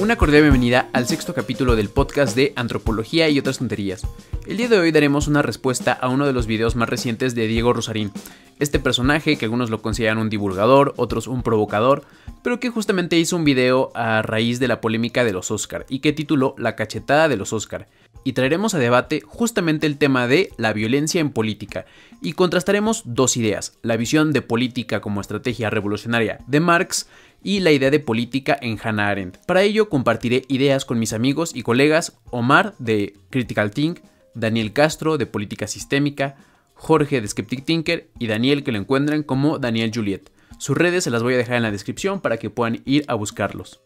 Una cordial bienvenida al sexto capítulo del podcast de Antropología y otras tonterías. El día de hoy daremos una respuesta a uno de los videos más recientes de Diego Rosarín, este personaje que algunos lo consideran un divulgador, otros un provocador, pero que justamente hizo un video a raíz de la polémica de los Oscar y que tituló La cachetada de los Oscar. Y traeremos a debate justamente el tema de la violencia en política y contrastaremos dos ideas, la visión de política como estrategia revolucionaria de Marx y la idea de política en Hannah Arendt. Para ello compartiré ideas con mis amigos y colegas Omar de Critical Think, Daniel Castro de Política Sistémica, Jorge de Skeptic Thinker y Daniel que lo encuentran como Daniel Juliet. Sus redes se las voy a dejar en la descripción para que puedan ir a buscarlos.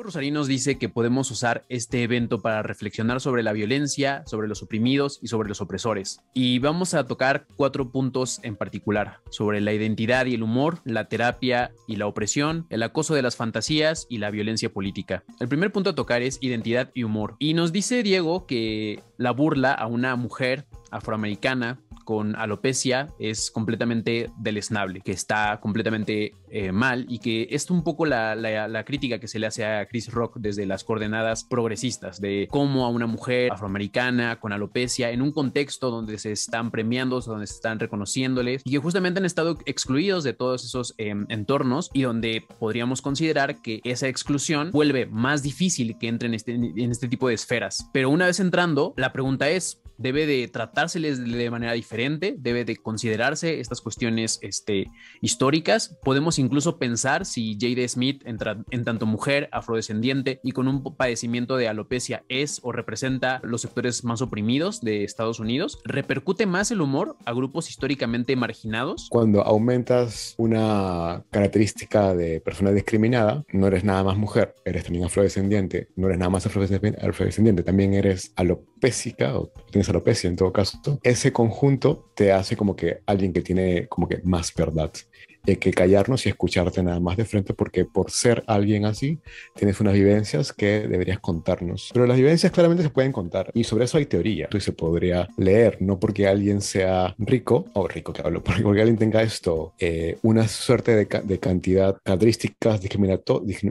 Diego nos dice que podemos usar este evento para reflexionar sobre la violencia, sobre los oprimidos y sobre los opresores. Y vamos a tocar cuatro puntos en particular, sobre la identidad y el humor, la terapia y la opresión, el acoso de las fantasías y la violencia política. El primer punto a tocar es identidad y humor. Y nos dice Diego que la burla a una mujer afroamericana con alopecia es completamente deleznable, que está completamente eh, mal y que es un poco la, crítica que se le hace a Chris Rock desde las coordenadas progresistas de cómo a una mujer afroamericana con alopecia en un contexto donde se están premiando, donde se están reconociéndoles y que justamente han estado excluidos de todos esos em, entornos y donde podríamos considerar que esa exclusión vuelve más difícil que entre en este, en este tipo de esferas. Pero una vez entrando, la pregunta es, debe de tratárseles de manera diferente, debe de considerarse estas cuestiones este, históricas. Podemos incluso pensar si Jade Smith, entra en, tanto mujer, afrodescendiente y con un padecimiento de alopecia, es o representa los sectores más oprimidos de Estados Unidos, repercute más el humor a grupos históricamente marginados. Cuando aumentas una característica de persona discriminada, no eres nada más mujer, eres también afrodescendiente, no eres nada más afrodescendiente, también eres alopésica o tienes en todo caso, ese conjunto te hace como que alguien que tiene como que más verdad hay que callarnos y escucharte nada más de frente porque por ser alguien así tienes unas vivencias que deberías contarnos. Pero las vivencias claramente se pueden contar y sobre eso hay teoría y se podría leer, no porque alguien sea rico, o rico que hablo, porque alguien tenga esto, eh, una suerte de, cantidad de cantidad características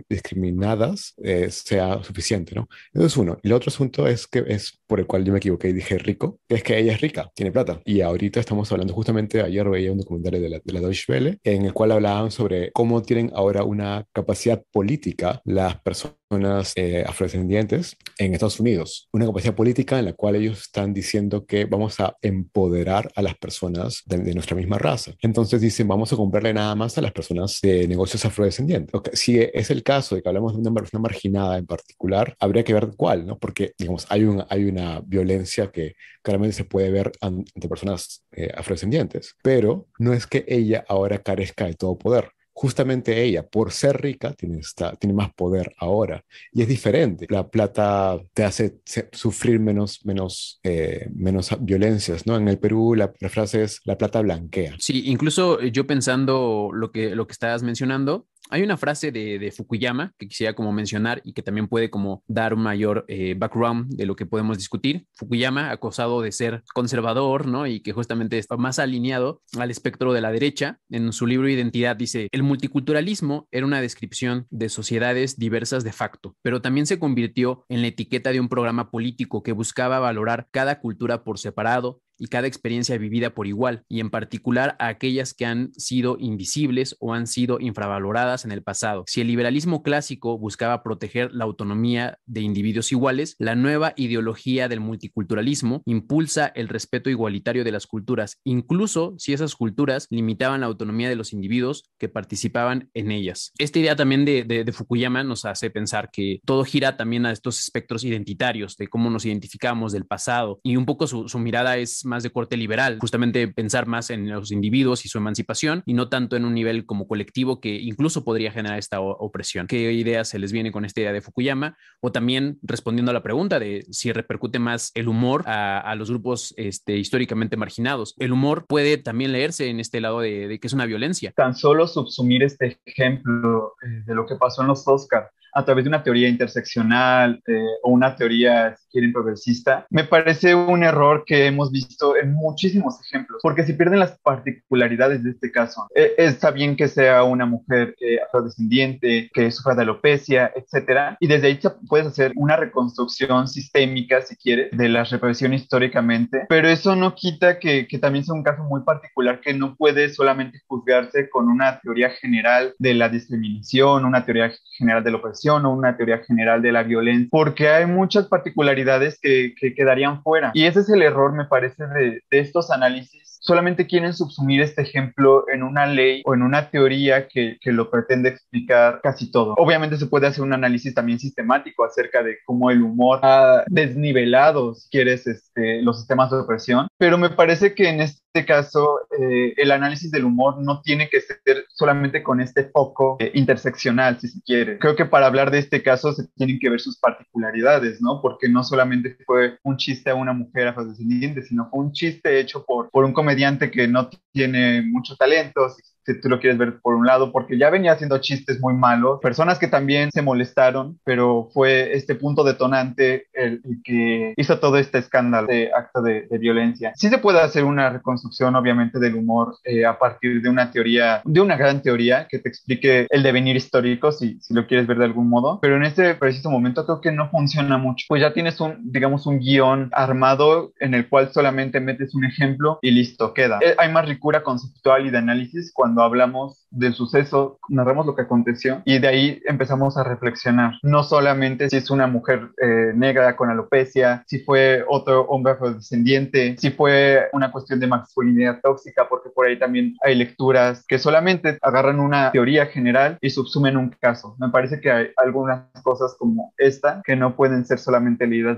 discriminadas eh, sea suficiente, ¿no? Entonces uno. Y el otro asunto es que es por el cual yo me equivoqué y dije rico, es que ella es rica, tiene plata. Y ahorita estamos hablando justamente, ayer veía un documental de la, de Deutsche Welle en el cual hablaban sobre cómo tienen ahora una capacidad política las personas personas eh, afrodescendientes en Estados Unidos. Una capacidad política en la cual ellos están diciendo que vamos a empoderar a las personas de, nuestra misma raza. Entonces dicen, vamos a comprarle nada más a las personas de negocios afrodescendientes. si es el caso de que hablamos de una persona marginada en particular, habría que ver cuál, ¿no? Porque, digamos, hay, un, hay una violencia que claramente se puede ver ante personas eh, afrodescendientes, pero no es que ella ahora carezca de todo poder justamente ella, por ser rica, tiene, tiene más poder ahora. Y es diferente. La plata te hace sufrir menos, menos, eh, menos violencias, ¿no? En el Perú la, frase es la plata blanquea. Sí, incluso yo pensando lo que, lo que estabas mencionando, hay una frase de, Fukuyama que quisiera como mencionar y que también puede como dar un mayor eh, background de lo que podemos discutir. Fukuyama, acosado de ser conservador, ¿no? Y que justamente está más alineado al espectro de la derecha, en su libro Identidad dice, el multiculturalismo era una descripción de sociedades diversas de facto, pero también se convirtió en la etiqueta de un programa político que buscaba valorar cada cultura por separado y cada experiencia vivida por igual, y en particular a aquellas que han sido invisibles o han sido infravaloradas en el pasado. Si el liberalismo clásico buscaba proteger la autonomía de individuos iguales, la nueva ideología del multiculturalismo impulsa el respeto igualitario de las culturas, incluso si esas culturas limitaban la autonomía de los individuos que participaban en ellas. Esta idea también de, Fukuyama nos hace pensar que todo gira también a estos espectros identitarios, de cómo nos identificamos del pasado, y un poco su, su mirada es más de corte liberal, justamente pensar más en los individuos y su emancipación y no tanto en un nivel como colectivo que incluso podría generar esta opresión. ¿Qué idea se les viene con esta idea de Fukuyama? O también respondiendo a la pregunta de si repercute más el humor a, los grupos este, históricamente marginados. El humor puede también leerse en este lado de, que es una violencia. Tan solo subsumir este ejemplo eh, de lo que pasó en los Oscars a través de una teoría interseccional eh, o una teoría quieren progresista, me parece un error que hemos visto en muchísimos ejemplos, porque si pierden las particularidades de este caso. E, está bien que sea una mujer afrodescendiente, que sufra de alopecia, etcétera, y desde ahí puedes hacer una reconstrucción sistémica, si quieres, de la represión históricamente, pero eso no quita que, que también sea un caso muy particular que no puede solamente juzgarse con una teoría general de la discriminación, una teoría general de la opresión o una teoría general de la violencia, porque hay muchas particularidades que, quedarían fuera. Y ese es el error, me parece, de, estos análisis. Solamente quieren subsumir este ejemplo en una ley o en una teoría que, que lo pretende explicar casi todo. Obviamente se puede hacer un análisis también sistemático acerca de cómo el humor ha desnivelado, si quieres, este, los sistemas de opresión, pero me parece que en este este caso, eh, el análisis del humor no tiene que ser solamente con este foco eh, interseccional, si se quiere. Creo que para hablar de este caso se tienen que ver sus particularidades, ¿no? Porque no solamente fue un chiste a una mujer afrodescendiente, sino fue un chiste hecho por, por un comediante que no tiene mucho talento, si tú lo quieres ver por un lado, porque ya venía haciendo chistes muy malos, personas que también se molestaron, pero fue este punto detonante el, que hizo todo este escándalo de acto de, violencia. Sí se puede hacer una reconstrucción, obviamente, del humor eh, a partir de una teoría, de una gran teoría que te explique el devenir histórico, si, si lo quieres ver de algún modo, pero en este preciso momento creo que no funciona mucho, pues ya tienes un, digamos, un guión armado en el cual solamente metes un ejemplo y listo, queda. Eh, hay más ricura conceptual y de análisis cuando no hablamos del suceso, narramos lo que aconteció y de ahí empezamos a reflexionar, no solamente si es una mujer eh, negra con alopecia, si fue otro hombre afrodescendiente, si fue una cuestión de masculinidad tóxica, porque por ahí también hay lecturas que solamente agarran una teoría general y subsumen un caso. Me parece que hay algunas cosas como esta que no pueden ser solamente leídas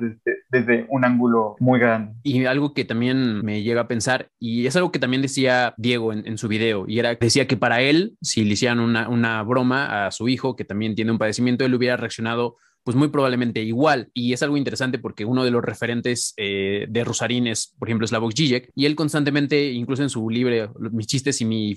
desde, un ángulo muy grande. Y algo que también me llega a pensar, y es algo que también decía Diego en, su video, y era, decía que para él si le hicieran una, una broma a su hijo, que también tiene un padecimiento, él hubiera reaccionado pues muy probablemente igual. Y es algo interesante porque uno de los referentes eh, de Rusarín es, por ejemplo, es la voz Žižek, y él constantemente, incluso en su libro, mis chistes y mi,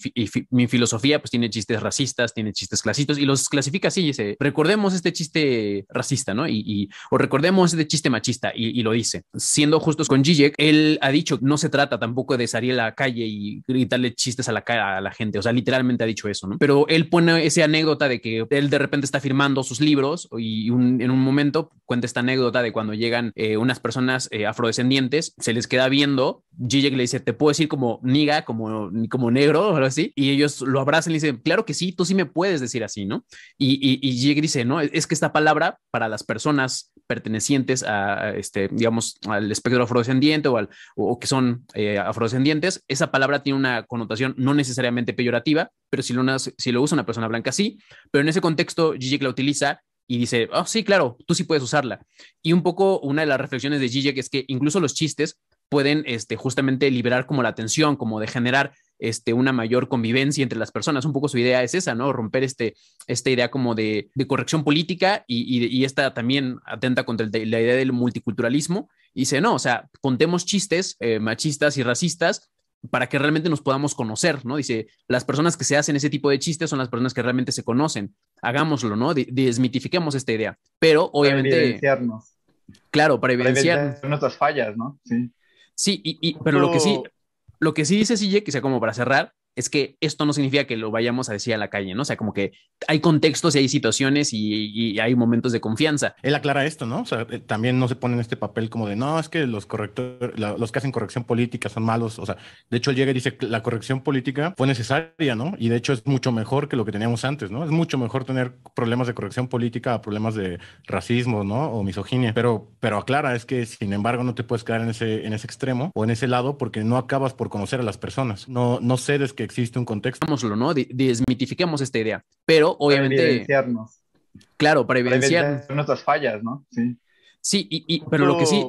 filosofía, pues tiene chistes racistas, tiene chistes clasitos y los clasifica así, dice, recordemos este chiste racista, ¿no? Y, o recordemos este chiste machista, y, lo dice. Siendo justos con Žižek, él ha dicho, no se trata tampoco de salir a la calle y gritarle chistes a la cara a la gente, o sea, literalmente ha dicho eso, ¿no? Pero él pone esa anécdota de que él de repente está firmando sus libros y un en un momento cuenta esta anécdota de cuando llegan eh, unas personas eh, afrodescendientes, se les queda viendo, Gijek le dice, te puedo decir como niga, como, como negro o algo así, y ellos lo abrazan y dicen, claro que sí, tú sí me puedes decir así, ¿no? Y, y, dice, no, es que esta palabra para las personas pertenecientes a, este, digamos, al espectro afrodescendiente o, al, o que son eh, afrodescendientes, esa palabra tiene una connotación no necesariamente peyorativa, pero si lo, si lo usa una persona blanca, sí, pero en ese contexto Gigi la utiliza y dice, oh, sí, claro, tú sí puedes usarla. Y un poco una de las reflexiones de Gigi es que incluso los chistes pueden este, justamente liberar como la tensión, como de generar este, una mayor convivencia entre las personas. Un poco su idea es esa, ¿no? Romper este, esta idea como de, corrección política y, y, esta también atenta contra la idea del multiculturalismo. Y dice, no, o sea, contemos chistes eh, machistas y racistas para que realmente nos podamos conocer, ¿no? Dice, las personas que se hacen ese tipo de chistes son las personas que realmente se conocen. Hagámoslo, ¿no? desmitifiquemos esta idea. Pero obviamente... Para evidenciarnos. Claro, para evidenciar... nuestras fallas, ¿no? Sí. Sí, y, pero lo que sí, lo que sí dice Sille, que sea como para cerrar, es que esto no significa que lo vayamos a decir a la calle, ¿no? O sea, como que hay contextos y hay situaciones y, hay momentos de confianza. Él aclara esto, ¿no? O sea, eh, también no se pone en este papel como de, no, es que los correctores, los que hacen corrección política son malos. O sea, de hecho él llega y dice, la corrección política fue necesaria, ¿no? Y de hecho es mucho mejor que lo que teníamos antes, ¿no? Es mucho mejor tener problemas de corrección política a problemas de racismo, ¿no? O misoginia. Pero, pero aclara, es que sin embargo no te puedes quedar en ese, en ese extremo o en ese lado porque no acabas por conocer a las personas. No, no cedes que existe un contexto. ¿no? Desmitifiquemos esta idea. Pero obviamente. Para evidenciarnos. Claro, para evidenciar. Para nuestras fallas, ¿no? Sí. Sí, y, pero lo que sí,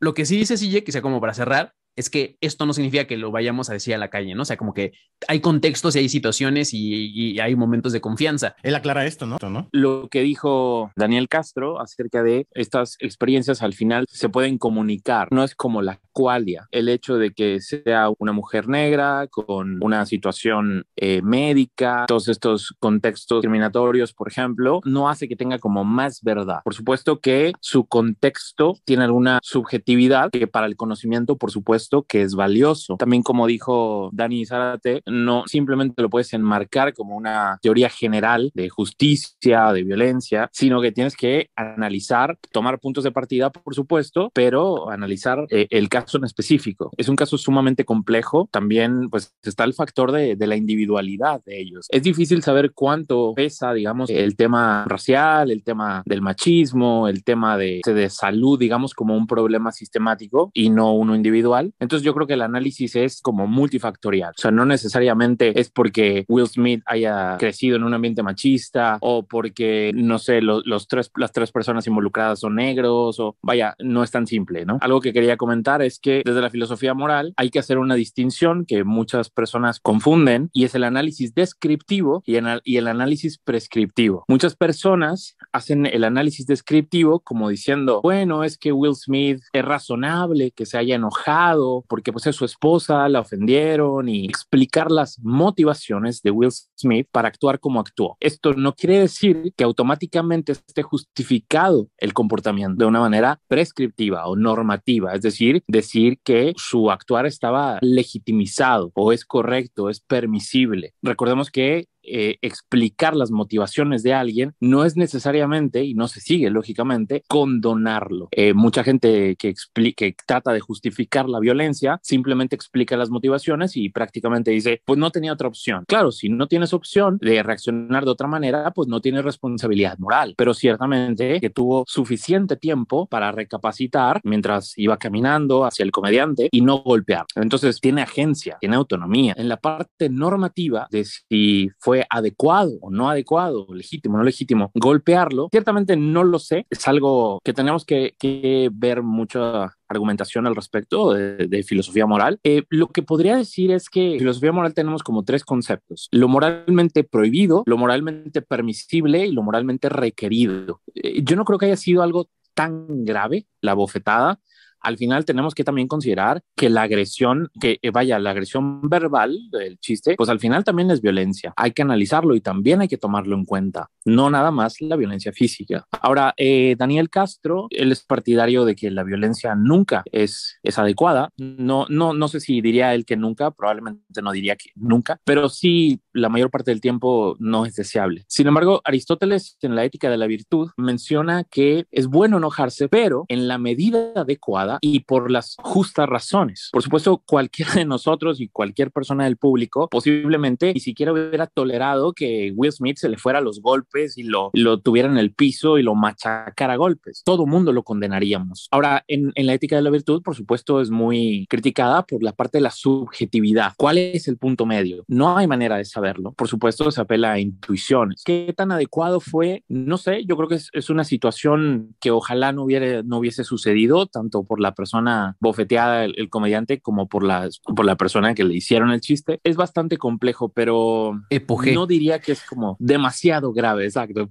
lo que sí dice Sille que sea como para cerrar, es que esto no significa que lo vayamos a decir a la calle, ¿no? O sea, como que hay contextos y hay situaciones y, hay momentos de confianza. Él aclara esto, ¿no? Lo que dijo Daniel Castro acerca de estas experiencias al final se pueden comunicar, no es como la cualia, el hecho de que sea una mujer negra con una situación eh, médica, todos estos contextos discriminatorios, por ejemplo, no hace que tenga como más verdad. Por supuesto que su contexto tiene alguna subjetividad que para el conocimiento, por supuesto, que es valioso. También como dijo Dani Zárate, no simplemente lo puedes enmarcar como una teoría general de justicia, de violencia, sino que tienes que analizar, tomar puntos de partida, por supuesto, pero analizar eh, el caso en específico. Es un caso sumamente complejo. También pues está el factor de, de la individualidad de ellos. Es difícil saber cuánto pesa, digamos, el tema racial, el tema del machismo, el tema de, de salud, digamos, como un problema sistemático y no uno individual, entonces yo creo que el análisis es como multifactorial. O sea, no necesariamente es porque Will Smith haya crecido en un ambiente machista o porque, no sé, los tres, las tres personas involucradas son negros o vaya, no es tan simple, ¿no? Algo que quería comentar es que desde la filosofía moral hay que hacer una distinción que muchas personas confunden y es el análisis descriptivo y el análisis prescriptivo. Muchas personas hacen el análisis descriptivo como diciendo, bueno, es que Will Smith es razonable que se haya enojado porque pues a su esposa, la ofendieron y explicar las motivaciones de Will Smith para actuar como actuó. Esto no quiere decir que automáticamente esté justificado el comportamiento de una manera prescriptiva o normativa, es decir, decir que su actuar estaba legitimizado o es correcto, es permisible. Recordemos que eh, explicar las motivaciones de alguien no es necesariamente, y no se sigue lógicamente, condonarlo. Eh, mucha gente que, que trata de justificar la violencia simplemente explica las motivaciones y prácticamente dice, pues no tenía otra opción. Claro, si no tienes opción de reaccionar de otra manera, pues no tienes responsabilidad moral, pero ciertamente que tuvo suficiente tiempo para recapacitar mientras iba caminando hacia el comediante y no golpear. Entonces tiene agencia, tiene autonomía. En la parte normativa de si fue adecuado o no adecuado, legítimo o no legítimo, golpearlo, ciertamente no lo sé. Es algo que tenemos que, ver mucha argumentación al respecto de, filosofía moral. Eh, lo que podría decir es que en filosofía moral tenemos como tres conceptos, lo moralmente prohibido, lo moralmente permisible y lo moralmente requerido. Eh, yo no creo que haya sido algo tan grave la bofetada al final tenemos que también considerar que la agresión, que eh, vaya, la agresión verbal del chiste, pues al final también es violencia. Hay que analizarlo y también hay que tomarlo en cuenta, no nada más la violencia física. Ahora, eh, Daniel Castro, él es partidario de que la violencia nunca es, es adecuada. No, no, no sé si diría él que nunca, probablemente no diría que nunca, pero sí la mayor parte del tiempo no es deseable. Sin embargo, Aristóteles en la ética de la virtud menciona que es bueno enojarse, pero en la medida adecuada y por las justas razones. Por supuesto, cualquiera de nosotros y cualquier persona del público posiblemente ni siquiera hubiera tolerado que Will Smith se le fuera los golpes y lo, lo tuviera en el piso y lo machacara a golpes. Todo mundo lo condenaríamos. Ahora, en, en la ética de la virtud, por supuesto, es muy criticada por la parte de la subjetividad. ¿Cuál es el punto medio? No hay manera de saberlo. Por supuesto, se apela a intuiciones. ¿Qué tan adecuado fue? No sé, yo creo que es, es una situación que ojalá no, hubiera, no hubiese sucedido, tanto por la persona bofeteada, el, comediante, como por, las, por la persona que le hicieron el chiste. Es bastante complejo, pero no diría que es como demasiado grave, exacto,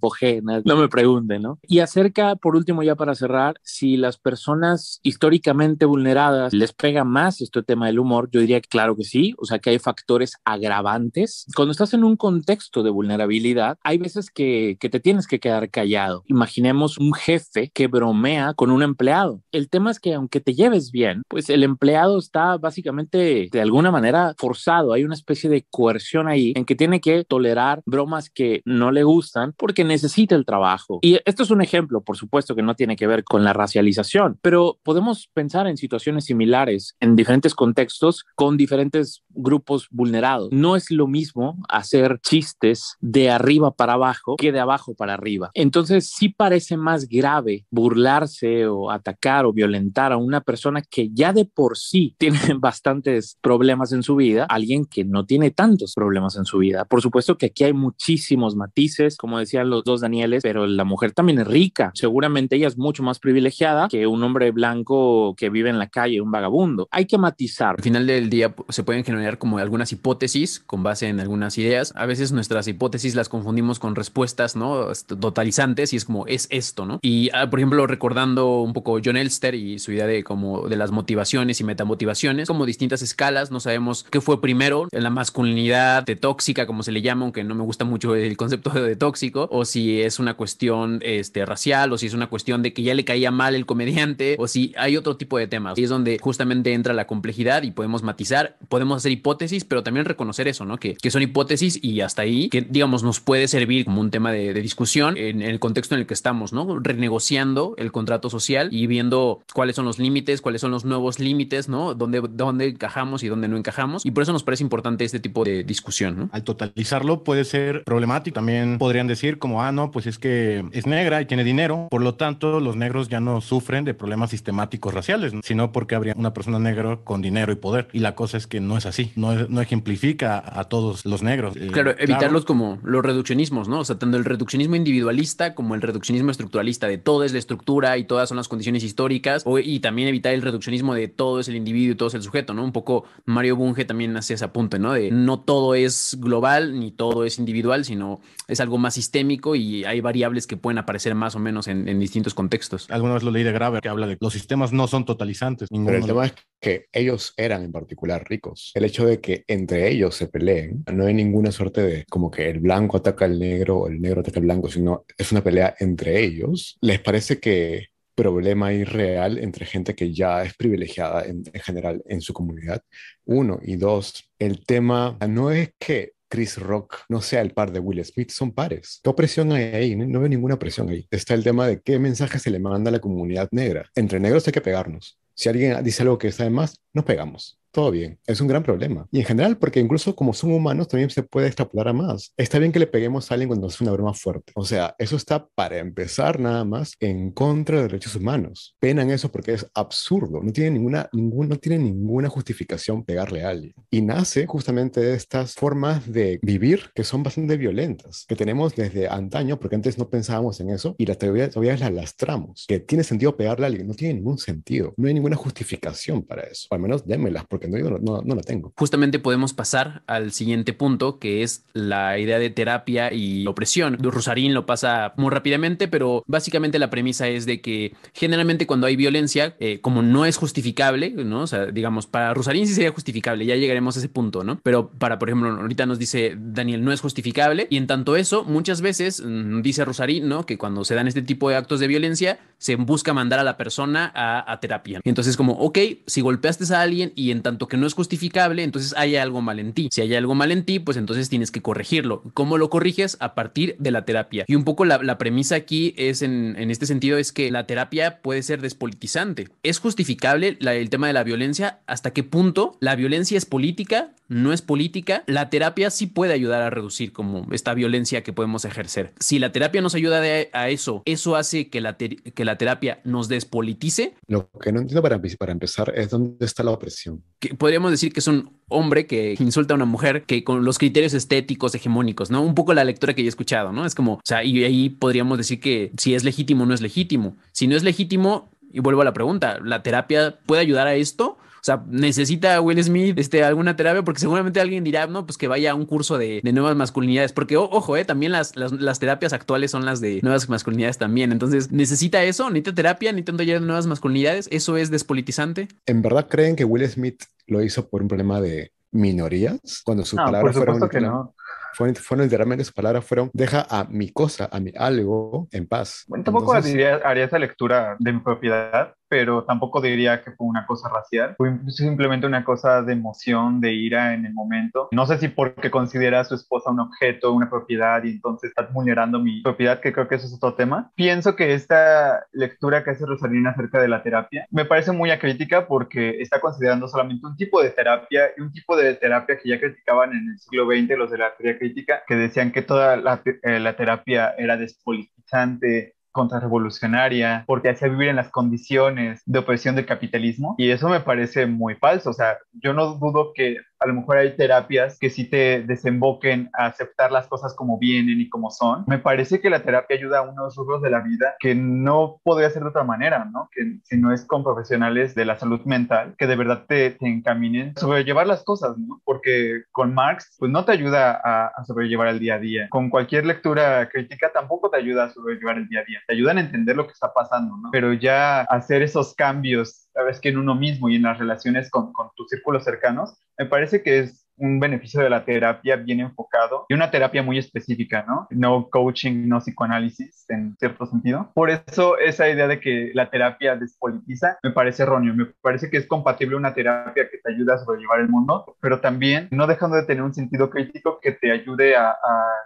no, me pregunten, ¿no? Y acerca, por último, ya para cerrar, si las personas históricamente vulneradas les pega más este tema del humor, yo diría que claro que sí, o sea que hay factores agravantes. Cuando estás en un contexto de vulnerabilidad, hay veces que, que te tienes que quedar callado. Imaginemos un jefe que bromea con un empleado. El tema es que aunque te lleves bien, pues el empleado está básicamente de alguna manera forzado. Hay una especie de coerción ahí en que tiene que tolerar bromas que no le gustan porque necesita el trabajo. Y esto es un ejemplo, por supuesto, que no tiene que ver con la racialización, pero podemos pensar en situaciones similares en diferentes contextos con diferentes grupos vulnerados. No es lo mismo hacer chistes de arriba para abajo que de abajo para arriba. Entonces sí parece más grave burlarse o atacar o violentar a una persona que ya de por sí tiene bastantes problemas en su vida, alguien que no tiene tantos problemas en su vida. Por supuesto que aquí hay muchísimos matices, como decían los dos Danieles, pero la mujer también es rica. Seguramente ella es mucho más privilegiada que un hombre blanco que vive en la calle, un vagabundo. Hay que matizar. Al final del día se pueden generar como algunas hipótesis con base en algunas ideas. A veces nuestras hipótesis las confundimos con respuestas, ¿no? Totalizantes y es como es esto, ¿no? Y, ah, por ejemplo, recordando un poco John Elster y su de como de las motivaciones y metamotivaciones, como distintas escalas, no sabemos qué fue primero, la masculinidad de tóxica, como se le llama, aunque no me gusta mucho el concepto de tóxico, o si es una cuestión este, racial, o si es una cuestión de que ya le caía mal el comediante, o si hay otro tipo de temas. Y es donde justamente entra la complejidad y podemos matizar, podemos hacer hipótesis, pero también reconocer eso, ¿no? Que, que son hipótesis y hasta ahí, que digamos nos puede servir como un tema de, discusión en, el contexto en el que estamos, ¿no? Renegociando el contrato social y viendo cuáles son los límites, cuáles son los nuevos límites, ¿no? ¿Dónde, dónde encajamos y dónde no encajamos. Y por eso nos parece importante este tipo de discusión, ¿no? Al totalizarlo puede ser problemático. También podrían decir como, ah, no, pues es que es negra y tiene dinero. Por lo tanto, los negros ya no sufren de problemas sistemáticos raciales, sino porque habría una persona negra con dinero y poder. Y la cosa es que no es así. No, no ejemplifica a todos los negros. Eh, claro, evitarlos como los reduccionismos, ¿no? O sea, tanto el reduccionismo individualista como el reduccionismo estructuralista de todo es la estructura y todas son las condiciones históricas y también evitar el reduccionismo de todo es el individuo y todo es el sujeto, ¿no? Un poco Mario Bunge también hace ese apunte, ¿no? De no todo es global ni todo es individual, sino es algo más sistémico y hay variables que pueden aparecer más o menos en, distintos contextos. Alguna vez lo leí de Graver que habla de que los sistemas no son totalizantes. Pero el tema es que ellos eran en particular ricos. El hecho de que entre ellos se peleen, no hay ninguna suerte de como que el blanco ataca al negro o el negro ataca al blanco, sino es una pelea entre ellos. ¿Les parece que problema irreal entre gente que ya es privilegiada en, general en su comunidad. Uno. Y dos, el tema no es que Chris Rock no sea el par de Will Smith, son pares. ¿Qué presión hay ahí? No, no, veo ninguna presión ahí. Está el tema de qué mensaje se le manda a la comunidad negra. Entre negros hay que pegarnos. Si alguien dice algo que está de más, nos pegamos todo bien. Es un gran problema. Y en general, porque incluso como son humanos, también se puede extrapolar a más. Está bien que le peguemos a alguien cuando es una broma fuerte. O sea, eso está para empezar nada más en contra de derechos humanos. en eso porque es absurdo. No tiene ninguna, ningún, no tiene ninguna justificación pegarle a alguien. Y nace justamente de estas formas de vivir que son bastante violentas, que tenemos desde antaño, porque antes no pensábamos en eso y las teorías todavía las lastramos. Que tiene sentido pegarle a alguien, no tiene ningún sentido. No hay ninguna justificación para eso. O al menos démelas, porque no, la tengo. Justamente podemos pasar al siguiente punto, que es la idea de terapia y opresión. Rosarín lo pasa muy rápidamente, pero básicamente la premisa es de que generalmente cuando hay violencia, eh, como no es justificable, ¿no? digamos, para Rosarín sí sería justificable, ya llegaremos a ese punto, ¿no? Pero para, por ejemplo, ahorita nos dice Daniel, no es justificable, y en tanto eso, muchas veces, mm, dice Rosarín, ¿no? Que cuando se dan este tipo de actos de violencia, se busca mandar a la persona a, terapia. entonces como, ok, si golpeaste a alguien y en tanto tanto que no es justificable, entonces hay algo mal en ti. Si hay algo mal en ti, pues entonces tienes que corregirlo. ¿Cómo lo corriges? A partir de la terapia. Y un poco la, premisa aquí es en, este sentido es que la terapia puede ser despolitizante. Es justificable el tema de la violencia hasta qué punto la violencia es política no es política, la terapia sí puede ayudar a reducir como esta violencia que podemos ejercer. Si la terapia nos ayuda a eso, eso hace que la, que la terapia nos despolitice. Lo que no entiendo para, para empezar es dónde está la opresión. podríamos decir que es un hombre que insulta a una mujer que con los criterios estéticos hegemónicos, ¿no? Un poco la lectura que yo he escuchado, ¿no? Es como, o sea, y ahí podríamos decir que si es legítimo no es legítimo. Si no es legítimo, y vuelvo a la pregunta, ¿la terapia puede ayudar a esto? O sea, necesita Will Smith este, alguna terapia porque seguramente alguien dirá, no, pues que vaya a un curso de, nuevas masculinidades, porque ojo, eh, también las, las, terapias actuales son las de nuevas masculinidades también. Entonces, necesita eso, necesita terapia, ni tanto taller de nuevas masculinidades. Eso es despolitizante. ¿En verdad creen que Will Smith lo hizo por un problema de minorías? Cuando sus no, palabras fueron. Que no fueron, literalmente sus palabras fueron deja a mi cosa, a mi algo en paz. Bueno, tampoco haría, esa lectura de mi propiedad pero tampoco diría que fue una cosa racial, fue simplemente una cosa de emoción, de ira en el momento. No sé si porque considera a su esposa un objeto, una propiedad y entonces está vulnerando mi propiedad, que creo que eso es otro tema. Pienso que esta lectura que hace Rosalina acerca de la terapia me parece muy acrítica porque está considerando solamente un tipo de terapia y un tipo de terapia que ya criticaban en el siglo XX los de la teoría crítica, que decían que toda la, eh, la terapia era despolitizante, revolucionaria porque hacía vivir en las condiciones de opresión del capitalismo. Y eso me parece muy falso. O sea, yo no dudo que a lo mejor hay terapias que sí te desemboquen a aceptar las cosas como vienen y como son. Me parece que la terapia ayuda a unos rubros de la vida que no podría ser de otra manera, ¿no? Que si no es con profesionales de la salud mental, que de verdad te, encaminen a sobrellevar las cosas, ¿no? Porque con Marx, pues no te ayuda a, a sobrellevar el día a día. Con cualquier lectura crítica tampoco te ayuda a sobrellevar el día a día. Te ayudan a entender lo que está pasando, ¿no? Pero ya hacer esos cambios Sabes que en uno mismo y en las relaciones con, tus círculos cercanos, me parece que es un beneficio de la terapia bien enfocado y una terapia muy específica, ¿no? No coaching, no psicoanálisis en cierto sentido. Por eso esa idea de que la terapia despolitiza me parece erróneo. Me parece que es compatible una terapia que te ayuda a sobrellevar el mundo, pero también no dejando de tener un sentido crítico que te ayude a, a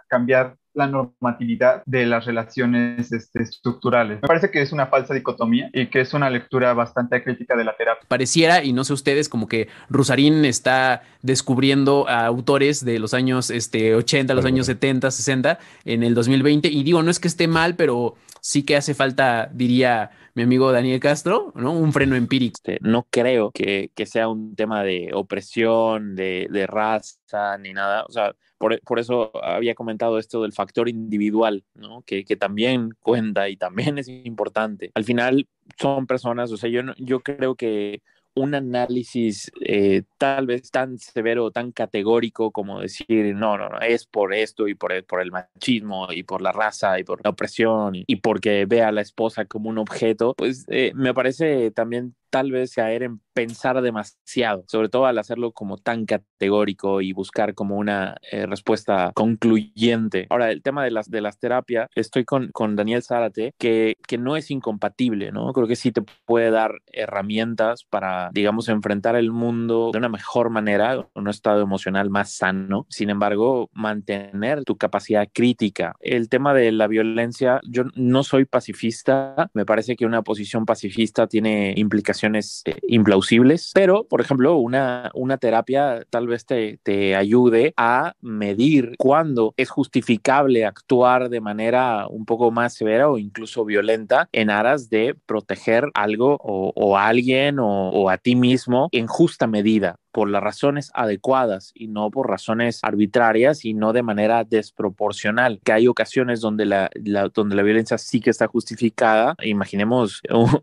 cambiar la normatividad de las relaciones este, estructurales. Me parece que es una falsa dicotomía y que es una lectura bastante crítica de la terapia. Pareciera, y no sé ustedes, como que Rusarín está descubriendo a autores de los años este, 80, los años 70, 60, en el 2020. Y digo, no es que esté mal, pero sí que hace falta, diría mi amigo Daniel Castro, ¿no? Un freno empírico. Este, no creo que, que sea un tema de opresión, de, de raza ni nada. O sea, por, por eso había comentado esto del factor individual, ¿no? Que, que, también cuenta y también es importante. Al final son personas, o sea, yo, yo creo que un análisis eh, tal vez tan severo, tan categórico como decir, no, no, no, es por esto y por el, por el machismo y por la raza y por la opresión y, porque ve a la esposa como un objeto, pues eh, me parece también tal vez caer en pensar demasiado, sobre todo al hacerlo como tan categórico y buscar como una eh, respuesta concluyente. Ahora, el tema de las, terapias, estoy con, Daniel Zárate, que, que no es incompatible, ¿no? Creo que sí te puede dar herramientas para, digamos, enfrentar el mundo de una mejor manera, un estado emocional más sano. Sin embargo, mantener tu capacidad crítica. El tema de la violencia, yo no soy pacifista, me parece que una posición pacifista tiene implicaciones eh, implausibles, pero por ejemplo, una, una terapia tal vez te, ayude a medir cuándo es justificable actuar de manera un poco más severa o incluso violenta en aras de proteger algo o, a alguien o a ti mismo en justa medida por las razones adecuadas y no por razones arbitrarias y no de manera desproporcional, que hay ocasiones donde la, donde la violencia sí que está justificada. Imaginemos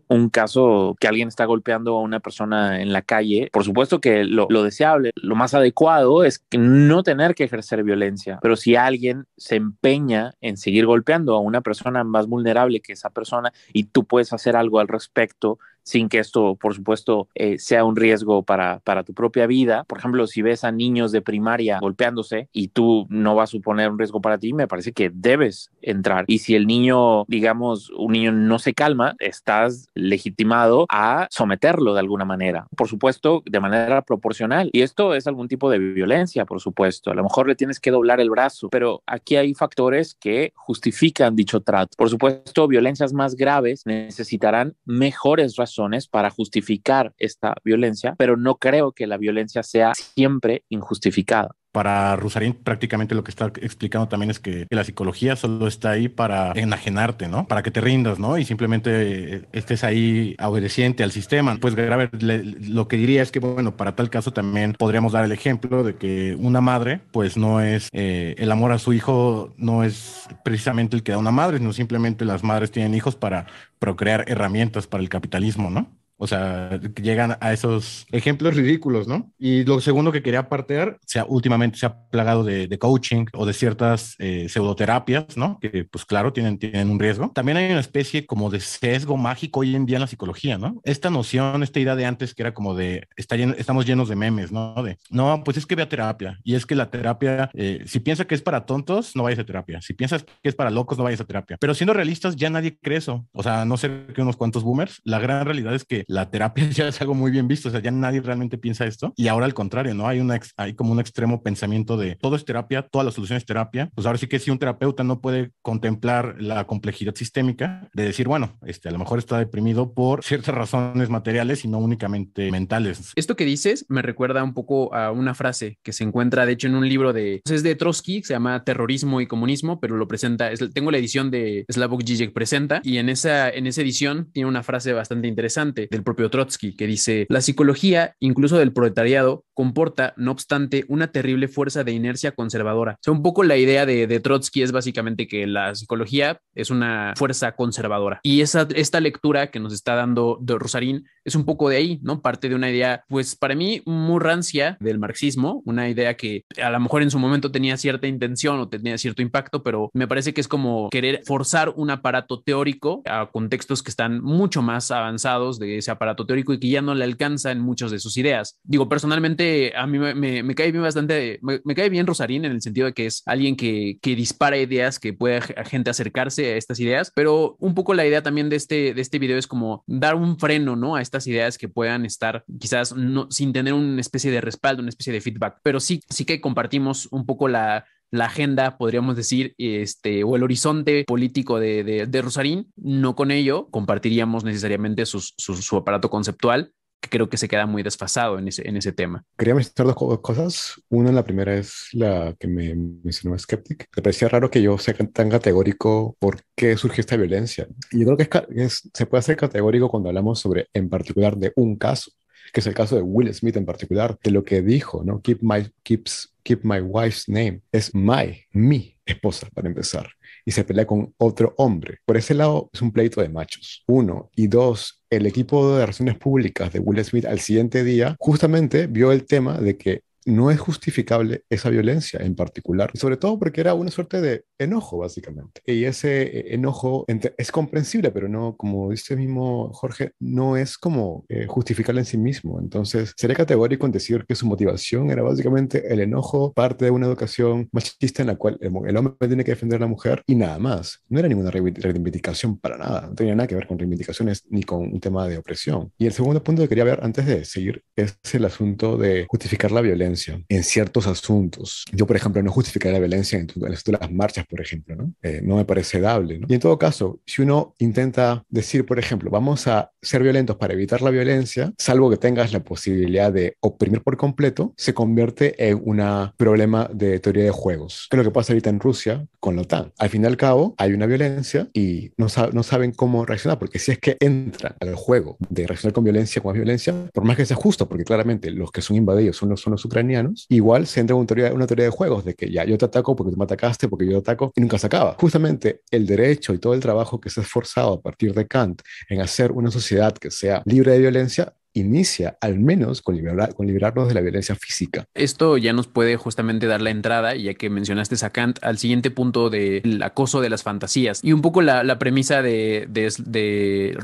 un, caso que alguien está golpeando a una persona en la calle. Por supuesto que lo, deseable, lo más adecuado es no tener que ejercer violencia, pero si alguien se empeña en seguir golpeando a una persona más vulnerable que esa persona y tú puedes hacer algo al respecto, sin que esto, por supuesto, eh, sea un riesgo para, para tu propia vida. Por ejemplo, si ves a niños de primaria golpeándose y tú no vas a suponer un riesgo para ti, me parece que debes entrar. Y si el niño, digamos, un niño no se calma, estás legitimado a someterlo de alguna manera. Por supuesto, de manera proporcional. Y esto es algún tipo de violencia, por supuesto. A lo mejor le tienes que doblar el brazo, pero aquí hay factores que justifican dicho trato. Por supuesto, violencias más graves necesitarán mejores razones para justificar esta violencia, pero no creo que la violencia sea siempre injustificada para Rusarín prácticamente lo que está explicando también es que, la psicología solo está ahí para enajenarte, ¿no? Para que te rindas, ¿no? Y simplemente eh, estés ahí obedeciente al sistema. Pues grave. lo que diría es que, bueno, para tal caso también podríamos dar el ejemplo de que una madre, pues no es, eh, el amor a su hijo no es precisamente el que da una madre, sino simplemente las madres tienen hijos para procrear herramientas para el capitalismo, ¿no? O sea, llegan a esos ejemplos ridículos, ¿no? Y lo segundo que quería partear, últimamente se ha plagado de, coaching o de ciertas eh, pseudoterapias, ¿no? Que pues claro, tienen, tienen un riesgo. También hay una especie como de sesgo mágico hoy en día en la psicología, ¿no? Esta noción, esta idea de antes que era como de, está estamos llenos de memes, ¿no? De, no, pues es que vea terapia. Y es que la terapia, eh, si piensa que es para tontos, no vayas a terapia. Si piensas que es para locos, no vayas a terapia. Pero siendo realistas, ya nadie cree eso. O sea, no sé que unos cuantos boomers, la gran realidad es que la terapia ya es algo muy bien visto, o sea, ya nadie realmente piensa esto. Y ahora al contrario, ¿no? Hay, una hay como un extremo pensamiento de todo es terapia, todas las es terapia. Pues ahora sí que si un terapeuta no puede contemplar la complejidad sistémica, de decir, bueno, este, a lo mejor está deprimido por ciertas razones materiales y no únicamente mentales. Esto que dices me recuerda un poco a una frase que se encuentra, de hecho, en un libro de, pues, es de Trotsky, se llama Terrorismo y Comunismo, pero lo presenta, tengo la edición de Slavoj Žižek Presenta, y en esa, en esa edición tiene una frase bastante interesante el propio Trotsky, que dice, la psicología, incluso del proletariado, comporta, no obstante, una terrible fuerza de inercia conservadora. O sea, un poco la idea de, Trotsky es básicamente que la psicología es una fuerza conservadora. Y esa, esta lectura que nos está dando de Rosarín es un poco de ahí, ¿no? Parte de una idea, pues para mí, muy rancia del marxismo, una idea que a lo mejor en su momento tenía cierta intención o tenía cierto impacto, pero me parece que es como querer forzar un aparato teórico a contextos que están mucho más avanzados de ese aparato teórico y que ya no le alcanzan en muchas de sus ideas. Digo, personalmente a mí me, cae bien bastante, me, cae bien Rosarín en el sentido de que es alguien que, dispara ideas, que puede a gente acercarse a estas ideas, pero un poco la idea también de este, de este video es como dar un freno, ¿no? A estas ideas que puedan estar quizás sin tener una especie de respaldo, una especie de feedback, pero sí, sí que compartimos un poco la, agenda, podríamos decir, este, o el horizonte político de, de, Rosarín, no con ello compartiríamos necesariamente su, su, aparato conceptual, que creo que se queda muy desfasado en ese, en ese tema. Quería mencionar dos cosas. Una, la primera es la que me mencionó Skeptic. Me parecía raro que yo sea tan categórico por qué surgió esta violencia. Y yo creo que se puede hacer categórico cuando hablamos sobre, en particular, de un caso que es el caso de Will Smith en particular, de lo que dijo, ¿no? Keep my, keeps, keep my wife's name. Es my, mi esposa, para empezar y se pelea con otro hombre. Por ese lado es un pleito de machos. Uno y dos, el equipo de relaciones públicas de Will Smith al siguiente día justamente vio el tema de que no es justificable esa violencia en particular, sobre todo porque era una suerte de enojo, básicamente. Y ese eh, enojo es comprensible, pero no, como dice mismo Jorge, no es como eh, en sí mismo. Entonces, sería categórico en decir que su motivación era básicamente el enojo, parte de una educación machista en la cual el hombre tiene que defender a la mujer y nada más. No era ninguna reivindicación para nada, no tenía nada que ver con reivindicaciones ni con un tema de opresión. Y el segundo punto que quería ver antes de seguir es el asunto de justificar la violencia en ciertos asuntos. Yo, por ejemplo, no justificaría la violencia en, las marchas, por ejemplo, ¿no? Eh, no me parece dable, Y en todo caso, si uno intenta decir, por ejemplo, vamos a ser violentos para evitar la violencia, salvo que tengas la posibilidad de oprimir por completo, se convierte en un problema de teoría de juegos. Que es lo que pasa ahorita en Rusia con la OTAN. Al fin y al cabo, hay una violencia y no, saben cómo reaccionar, porque si es que entra al juego de reaccionar con violencia, con más violencia, por más que sea justo, porque claramente los que son invadidos son los, son los ucranianos, igual se entra en una teoría, una teoría de juegos de que ya yo te ataco porque tú me atacaste, porque yo te ataco y nunca se acaba. Justamente el derecho y todo el trabajo que se ha esforzado a partir de Kant en hacer una sociedad que sea libre de violencia inicia al menos con, liberar, con liberarnos de la violencia física. Esto ya nos puede justamente dar la entrada, ya que mencionaste a Kant, al siguiente punto del acoso de las fantasías. Y un poco la, premisa de, de, de,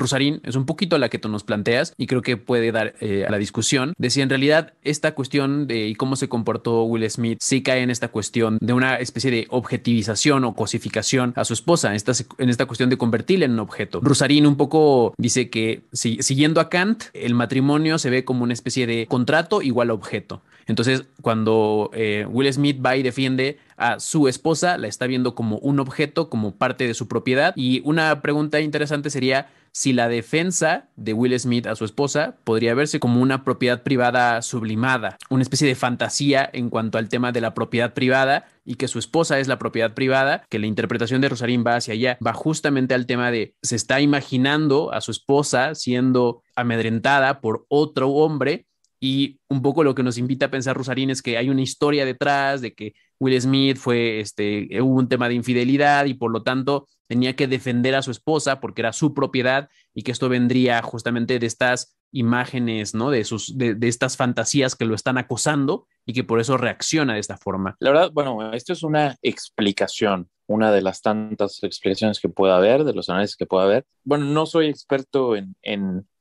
es un poquito la que tú nos planteas y creo que puede dar eh, a la discusión de si en realidad esta cuestión de cómo se comportó Will Smith sí cae en esta cuestión de una especie de objetivización o cosificación a su esposa, en esta, en esta cuestión de convertirla en un objeto. Rusarín un poco dice que siguiendo a Kant, el matrimonio se ve como una especie de contrato igual a objeto. Entonces, cuando eh, Will Smith va y defiende a su esposa, la está viendo como un objeto, como parte de su propiedad. Y una pregunta interesante sería, si la defensa de Will Smith a su esposa podría verse como una propiedad privada sublimada, una especie de fantasía en cuanto al tema de la propiedad privada y que su esposa es la propiedad privada, que la interpretación de Rosarín va hacia allá, va justamente al tema de se está imaginando a su esposa siendo amedrentada por otro hombre y un poco lo que nos invita a pensar Rosarín es que hay una historia detrás de que Will Smith fue, este, hubo un tema de infidelidad y por lo tanto tenía que defender a su esposa porque era su propiedad y que esto vendría justamente de estas imágenes, ¿no? De, sus, de, estas fantasías que lo están acosando y que por eso reacciona de esta forma. La verdad, bueno, esto es una explicación, una de las tantas explicaciones que pueda haber, de los análisis que pueda haber. Bueno, no soy experto en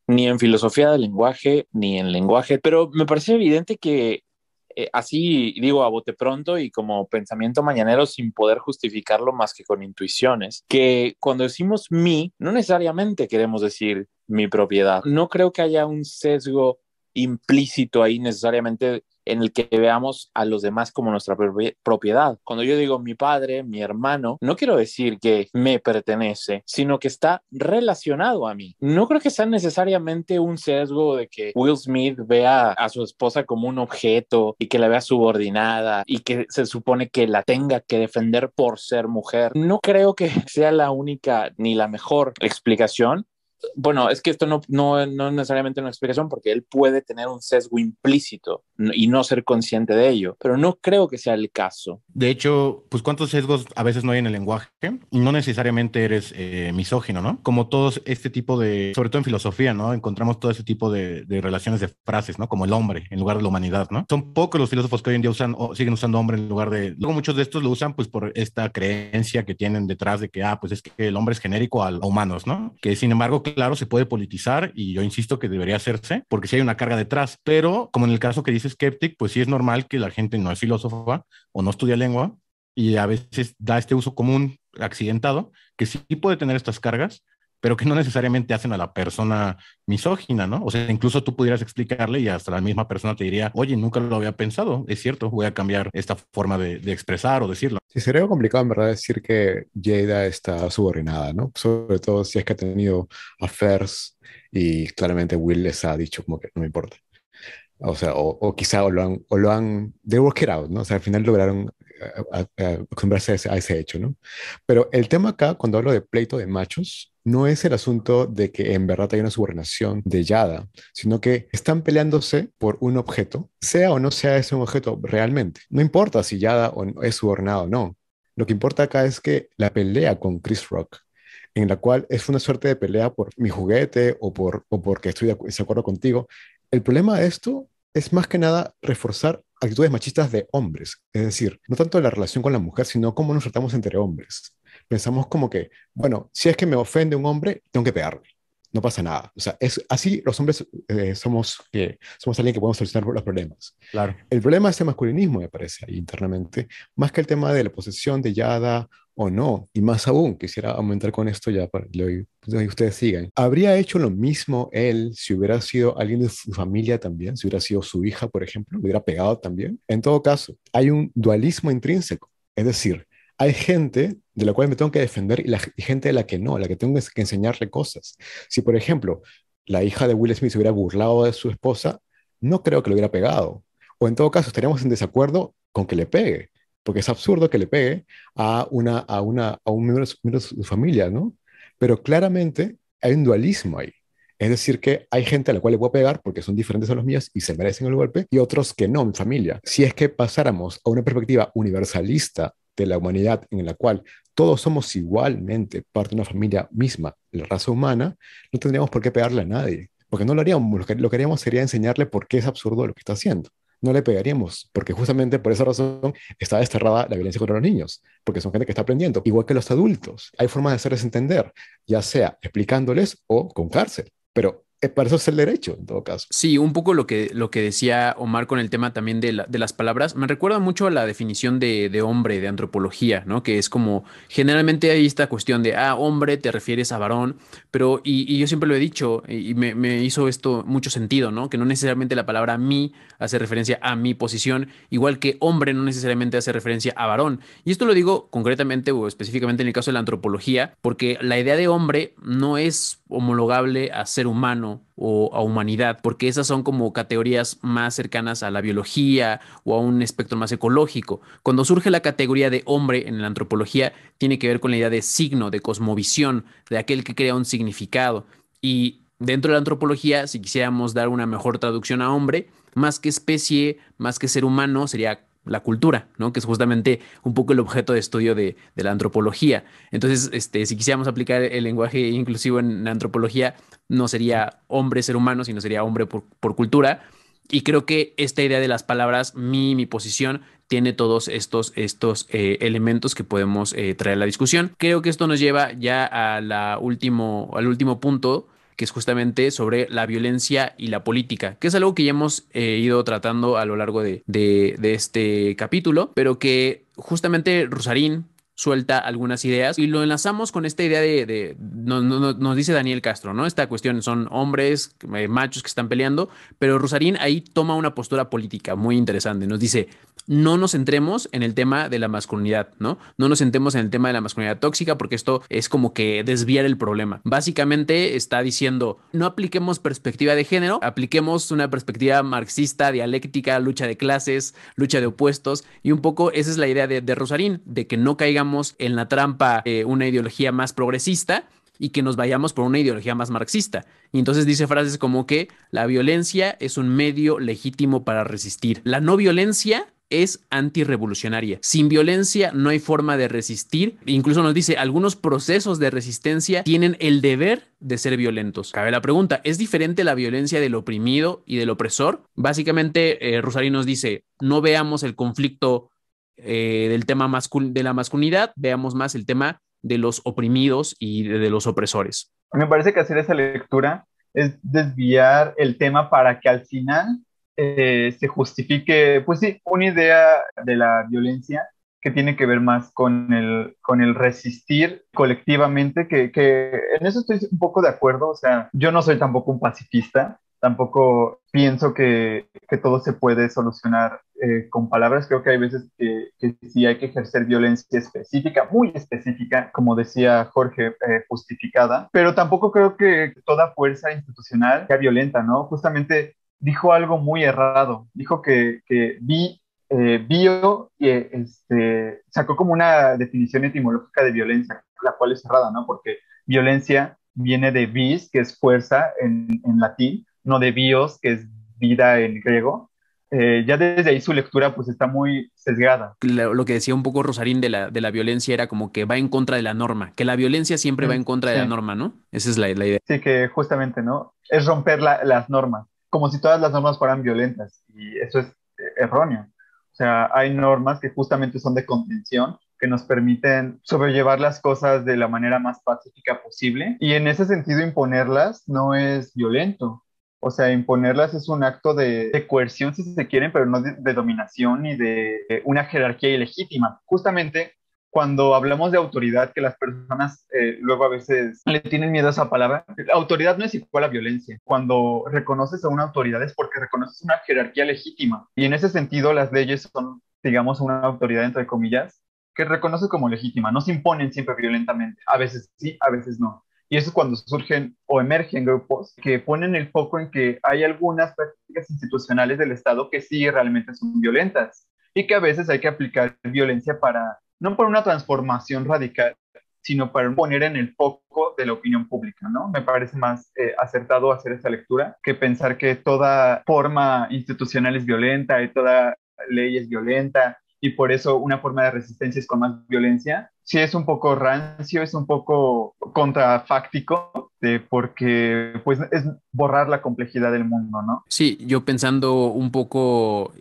ni en filosofía del lenguaje, ni en lenguaje, pero me parece evidente que eh, así digo a bote pronto y como pensamiento mañanero sin poder justificarlo más que con intuiciones, que cuando decimos mi, no necesariamente queremos decir mi propiedad. No creo que haya un sesgo implícito ahí necesariamente en el que veamos a los demás como nuestra propiedad. Cuando yo digo mi padre, mi hermano, no quiero decir que me pertenece, sino que está relacionado a mí. No creo que sea necesariamente un sesgo de que Will Smith vea a su esposa como un objeto y que la vea subordinada y que se supone que la tenga que defender por ser mujer. No creo que sea la única ni la mejor explicación, bueno, es que esto no, no, no, es necesariamente una explicación porque él puede tener un sesgo implícito y no ser consciente de ello, pero no creo que sea el caso. De hecho, pues cuántos sesgos a veces no hay en el lenguaje, no necesariamente eres eh, misógino, ¿no? Como todos este tipo de, sobre todo en filosofía, ¿no? Encontramos todo ese tipo de, relaciones de frases, ¿no? Como el hombre en lugar de la humanidad, ¿no? Son pocos los filósofos que hoy en día usan o siguen usando hombre en lugar de... Luego muchos de estos lo usan pues por esta creencia que tienen detrás de que, ah, pues es que el hombre es genérico a, a humanos, ¿no? Que sin embargo claro, se puede politizar y yo insisto que debería hacerse porque si hay una carga detrás, pero como en el caso que dice Skeptic, pues sí es normal que la gente no es filósofa o no estudia lengua y a veces da este uso común accidentado que sí puede tener estas cargas, pero que no necesariamente hacen a la persona misógina, ¿no? O sea, incluso tú pudieras explicarle y hasta la misma persona te diría, oye, nunca lo había pensado, es cierto, voy a cambiar esta forma de, expresar o decirlo. Sí, sería complicado en verdad decir que Jada está subordinada, ¿no? Sobre todo si es que ha tenido affairs y claramente Will les ha dicho como que no me importa. O sea, o, quizá o lo, han, o lo han, they work it out, ¿no? O sea, al final lograron eh, eh, acostumbrarse a ese hecho, ¿no? Pero el tema acá, cuando hablo de pleito de machos, no es el asunto de que en verdad hay una subordinación de Yada, sino que están peleándose por un objeto, sea o no sea ese un objeto realmente. No importa si Yada es subornado o no. Lo que importa acá es que la pelea con Chris Rock en la cual es una suerte de pelea por mi juguete o, por, o porque estoy de acuerdo contigo. El problema de esto es más que nada reforzar actitudes machistas de hombres, es decir, no tanto la relación con la mujer, sino cómo nos tratamos entre hombres pensamos como que, bueno, si es que me ofende un hombre, tengo que pegarle. No pasa nada. O sea, es así los hombres eh, somos, que somos alguien que podemos solucionar los problemas. Claro. El problema es el masculinismo, me parece, ahí internamente, más que el tema de la posesión de Yada o no. Y más aún, quisiera aumentar con esto ya para que ustedes sigan. ¿Habría hecho lo mismo él si hubiera sido alguien de su familia también? Si hubiera sido su hija, por ejemplo, hubiera pegado también? En todo caso, hay un dualismo intrínseco. Es decir, hay gente de la cual me tengo que defender y, la, gente de la que no, a la que tengo que enseñarle cosas. Si, por ejemplo, la hija de Will Smith se hubiera burlado de su esposa, no creo que lo hubiera pegado. O en todo caso, estaríamos en desacuerdo con que le pegue, porque es absurdo que le pegue a, una, a, una, a un miembro de su familia, ¿no? Pero claramente hay un dualismo ahí. Es decir, que hay gente a la cual le puedo pegar porque son diferentes a los míos y se merecen el golpe, y otros que no, mi familia. Si es que pasáramos a una perspectiva universalista de la humanidad en la cual todos somos igualmente parte de una familia misma, la raza humana, no tendríamos por qué pegarle a nadie, porque no lo haríamos, lo que, lo sería enseñarle por qué es absurdo lo que está haciendo. No le pegaríamos, porque justamente por esa razón está desterrada la violencia contra los niños, porque son gente que está aprendiendo, igual que los adultos. Hay formas de hacerles entender, ya sea explicándoles o con cárcel, pero eh, para eso es el derecho, en todo caso. Sí, un poco lo que, lo que decía Omar con el tema también de, de las palabras, me recuerda mucho a la definición de, hombre, de antropología, ¿no? Que es como, generalmente hay esta cuestión de, ah, hombre, te refieres a varón, pero, y, yo siempre lo he dicho, y, me, me, hizo esto mucho sentido, ¿no? Que no necesariamente la palabra mí hace referencia a mi posición, igual que hombre no necesariamente hace referencia a varón. Y esto lo digo concretamente o específicamente en el caso de la antropología, porque la idea de hombre no es homologable a ser humano o a humanidad, porque esas son como categorías más cercanas a la biología o a un espectro más ecológico. Cuando surge la categoría de hombre en la antropología, tiene que ver con la idea de signo, de cosmovisión, de aquel que crea un significado. Y dentro de la antropología, si quisiéramos dar una mejor traducción a hombre, más que especie, más que ser humano, sería la cultura, ¿no? Que es justamente un poco el objeto de estudio de, la antropología. Entonces, este, si quisiéramos aplicar el lenguaje inclusivo en la antropología, no sería hombre ser humano, sino sería hombre por, cultura. Y creo que esta idea de las palabras, mi, mi posición, tiene todos estos, estos eh, elementos que podemos eh, traer a la discusión. Creo que esto nos lleva ya a último, al último punto que es justamente sobre la violencia y la política, que es algo que ya hemos eh, ido tratando a lo largo de, de este capítulo, pero que justamente Rusarín suelta algunas ideas y lo enlazamos con esta idea de, nos dice Daniel Castro, ¿no? Esta cuestión son hombres, eh, machos que están peleando, pero Rosarín ahí toma una postura política muy interesante. Nos dice, no nos centremos en el tema de la masculinidad, ¿no? No nos centremos en el tema de la masculinidad tóxica porque esto es como que desviar el problema. Básicamente está diciendo, no apliquemos perspectiva de género, apliquemos una perspectiva marxista, dialéctica, lucha de clases, lucha de opuestos y un poco esa es la idea de, de Rosarín, de que no caigan en la trampa eh, una ideología más progresista y que nos vayamos por una ideología más marxista. Y entonces dice frases como que la violencia es un medio legítimo para resistir. La no violencia es antirrevolucionaria. Sin violencia no hay forma de resistir. Incluso nos dice, algunos procesos de resistencia tienen el deber de ser violentos. Cabe la pregunta, ¿es diferente la violencia del oprimido y del opresor? Básicamente, eh, Rosario nos dice, no veamos el conflicto eh, del tema de la masculinidad, veamos más el tema de los oprimidos y de, los opresores. Me parece que hacer esa lectura es desviar el tema para que al final eh, se justifique, pues sí, una idea de la violencia que tiene que ver más con el, con el resistir colectivamente, que, que, en eso estoy un poco de acuerdo, o sea, yo no soy tampoco un pacifista, tampoco pienso que, que todo se puede solucionar eh, con palabras. Creo que hay veces que, que, sí hay que ejercer violencia específica, muy específica, como decía Jorge, eh, justificada, pero tampoco creo que toda fuerza institucional sea violenta, ¿no? Justamente dijo algo muy errado, dijo que, que vi eh, y este, sacó como una definición etimológica de violencia, la cual es errada, ¿no? Porque violencia viene de vis, que es fuerza en, en latín, no de bios, que es vida en griego, eh, ya desde ahí su lectura pues está muy sesgada. Lo, que decía un poco Rosarín de la, de la violencia era como que va en contra de la norma, que la violencia siempre va en mm, contra de la norma, ¿no? Esa es la, idea. Sí, que justamente, ¿no? Es romper las normas, como si todas las normas fueran violentas, y eso es erróneo. O sea, hay normas que justamente son de contención, que nos permiten sobrellevar las cosas de la manera más pacífica posible, y en ese sentido imponerlas no es violento, o sea, imponerlas es un acto de, coerción, si se quieren, pero no de, dominación ni de, una jerarquía ilegítima. Justamente cuando hablamos de autoridad, que las personas eh, luego a veces le tienen miedo a esa palabra, autoridad no es igual a violencia. Cuando reconoces a una autoridad es porque reconoces una jerarquía legítima. Y en ese sentido, las leyes son, digamos, una autoridad, entre comillas, que reconoces como legítima. No se imponen siempre violentamente. A veces sí, a veces no. Y eso es cuando surgen o emergen grupos que ponen el foco en que hay algunas prácticas institucionales del Estado que sí realmente son violentas y que a veces hay que aplicar violencia para, no por una transformación radical, sino para poner en el foco de la opinión pública, ¿no? Me parece más eh, acertado hacer esa lectura que pensar que toda forma institucional es violenta y toda ley es violenta y por eso una forma de resistencia es con más violencia. Sí es un poco rancio, es un poco contrafáctico, porque pues es borrar la complejidad del mundo, ¿no? Sí, yo pensando un poco,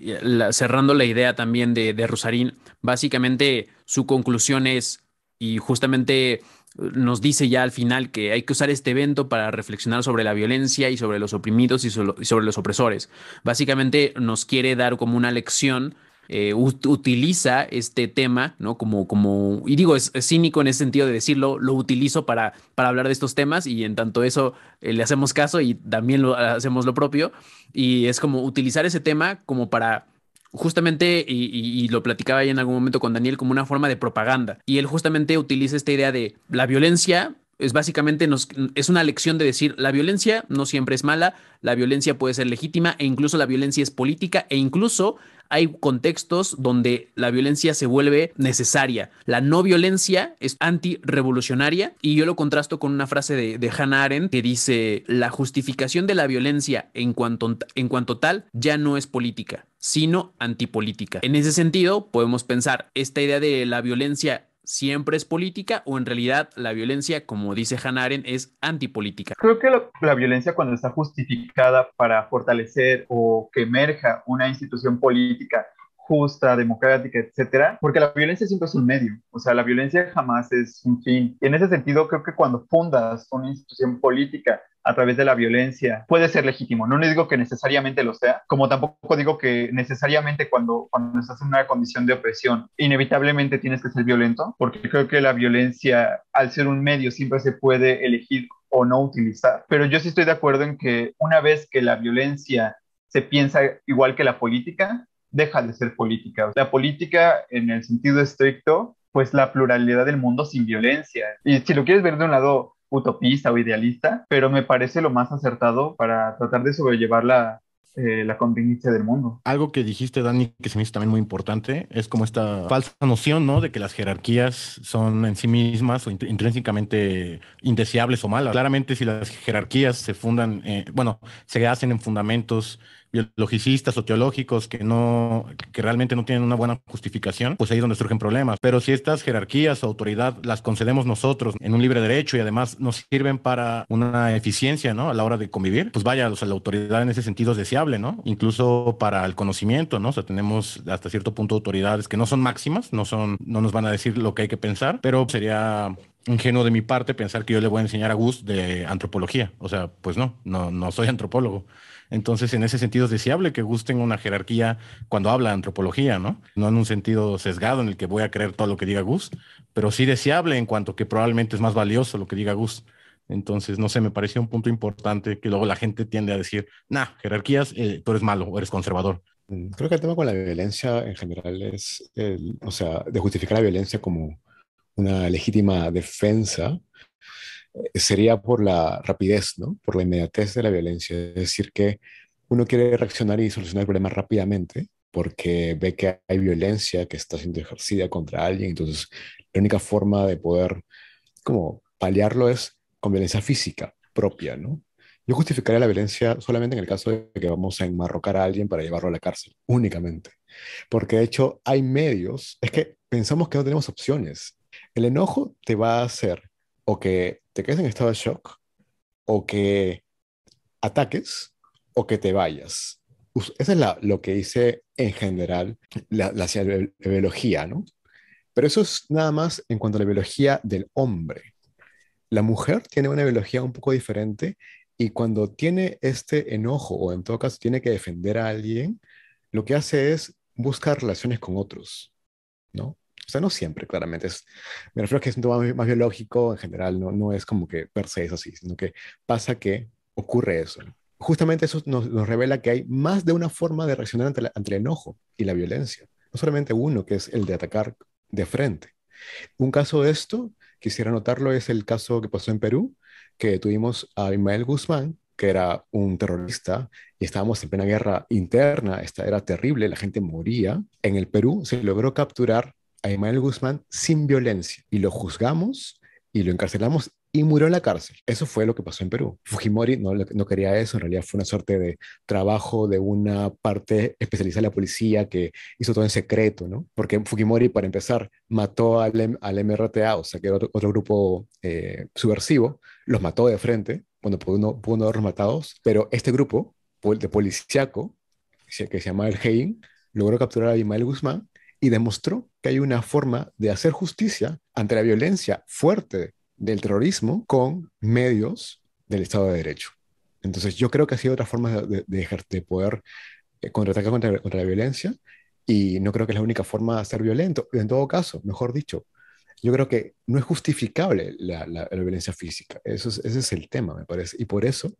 cerrando la idea también de, de Rosarín, básicamente su conclusión es, y justamente nos dice ya al final que hay que usar este evento para reflexionar sobre la violencia y sobre los oprimidos y, sobre los opresores. Básicamente nos quiere dar como una lección eh, utiliza este tema, ¿no? Como, como, y digo, es, cínico en ese sentido de decirlo, lo utilizo para, para hablar de estos temas y en tanto eso eh, le hacemos caso y también lo, hacemos lo propio. Y es como utilizar ese tema como para justamente, y, y, lo platicaba ya en algún momento con Daniel, como una forma de propaganda. Y él justamente utiliza esta idea de la violencia es básicamente es una lección de decir la violencia no siempre es mala, la violencia puede ser legítima e incluso la violencia es política e incluso hay contextos donde la violencia se vuelve necesaria. La no violencia es antirevolucionaria y yo lo contrasto con una frase de, Hannah Arendt que dice la justificación de la violencia en cuanto, en cuanto tal ya no es política sino antipolítica. En ese sentido, podemos pensar esta idea de la violencia siempre es política o en realidad la violencia, como dice Hanaren, es antipolítica? Creo que la violencia cuando está justificada para fortalecer o que emerja una institución política justa, democrática, etcétera, porque la violencia siempre es un medio, o sea, la violencia jamás es un fin. ...y En ese sentido, creo que cuando fundas una institución política a través de la violencia puede ser legítimo. No, les digo que necesariamente lo sea, como tampoco digo que necesariamente cuando, cuando estás en una condición de opresión, inevitablemente tienes que ser violento, porque creo que la violencia, al ser un medio, siempre se puede elegir o no utilizar. Pero yo sí estoy de acuerdo en que una vez que la violencia se piensa igual que la política, deja de ser política. La política en el sentido estricto, pues la pluralidad del mundo sin violencia. Y si lo quieres ver de un lado utopista o idealista, pero me parece lo más acertado para tratar de sobrellevar la, eh, la contingencia del mundo. Algo que dijiste, Dani, que se me hizo también muy importante, es como esta falsa noción, ¿no? De que las jerarquías son en sí mismas o intrínsecamente indeseables o malas. Claramente, si las jerarquías se fundan, eh, bueno, se hacen en fundamentos biologicistas o teológicos que no, que realmente no tienen una buena justificación, pues ahí es donde surgen problemas. Pero si estas jerarquías o autoridad las concedemos nosotros en un libre derecho y además nos sirven para una eficiencia, ¿no? A la hora de convivir, pues vaya, o sea, la autoridad en ese sentido es deseable, ¿no? Incluso para el conocimiento, ¿no? O sea, tenemos hasta cierto punto autoridades que no son máximas, no son, no nos van a decir lo que hay que pensar, pero sería ingenuo de mi parte pensar que yo le voy a enseñar a Gus de antropología. O sea, pues no, no, no soy antropólogo. Entonces, en ese sentido es deseable que gusten una jerarquía cuando habla de antropología, ¿no? No en un sentido sesgado en el que voy a creer todo lo que diga Gus, pero sí deseable en cuanto que probablemente es más valioso lo que diga Gus. Entonces, no sé, me parecía un punto importante que luego la gente tiende a decir, nah, jerarquías, eh, tú eres malo eres conservador. Mm, creo que el tema con la violencia en general es, o sea, de justificar la violencia como una legítima defensa eh, sería por la rapidez, ¿no? por la inmediatez de la violencia. Es decir, que uno quiere reaccionar y solucionar el problema rápidamente porque ve que hay violencia que está siendo ejercida contra alguien. Entonces, la única forma de poder como paliarlo es con violencia física propia, ¿no? Yo justificaría la violencia solamente en el caso de que vamos a enmarrocar a alguien para llevarlo a la cárcel, únicamente. Porque de hecho hay medios, es que pensamos que no tenemos opciones. El enojo te va a hacer o que te quedes en estado de shock, o que ataques, o que te vayas. Esa es lo que dice en general la, la, la biología, ¿no? Pero eso es nada más en cuanto a la biología del hombre. La mujer tiene una biología un poco diferente y cuando tiene este enojo o en todo caso tiene que defender a alguien, lo que hace es buscar relaciones con otros, ¿no? O sea, no siempre, claramente. Es, me refiero a que es un tema más biológico en general, no, no es como que per se es así, sino que pasa que ocurre eso. Justamente eso nos, nos revela que hay más de una forma de reaccionar ante, el enojo y la violencia. No solamente uno, que es el de atacar de frente. Un caso de esto, quisiera notarlo, es el caso que pasó en Perú, que tuvimos a Imel Guzmán, que era un terrorista, y estábamos en plena guerra interna, esta era terrible, la gente moría. En el Perú se logró capturar a Guzmán sin violencia y lo juzgamos y lo encarcelamos y murió en la cárcel. Eso fue lo que pasó en Perú. Fujimori no, no quería eso, en realidad fue una suerte de trabajo de una parte especializada de la policía que hizo todo en secreto, ¿no? Porque Fujimori, para empezar, mató al, al MRTA, o sea, que era otro, grupo eh, subversivo, los mató de frente, Bueno, pudo no, pudo no haberlos matados, pero este grupo de policíaco, que se llama el Hein, logró capturar a Imael Guzmán y demostró que hay una forma de hacer justicia ante la violencia fuerte del terrorismo con medios del Estado de Derecho. Entonces yo creo que ha sido otra forma de, poder eh, contraatacar contra, la violencia y no creo que es la única forma de ser violento. En todo caso, mejor dicho, yo creo que no es justificable la, violencia física. Eso es, ese es el tema, me parece. Y por eso,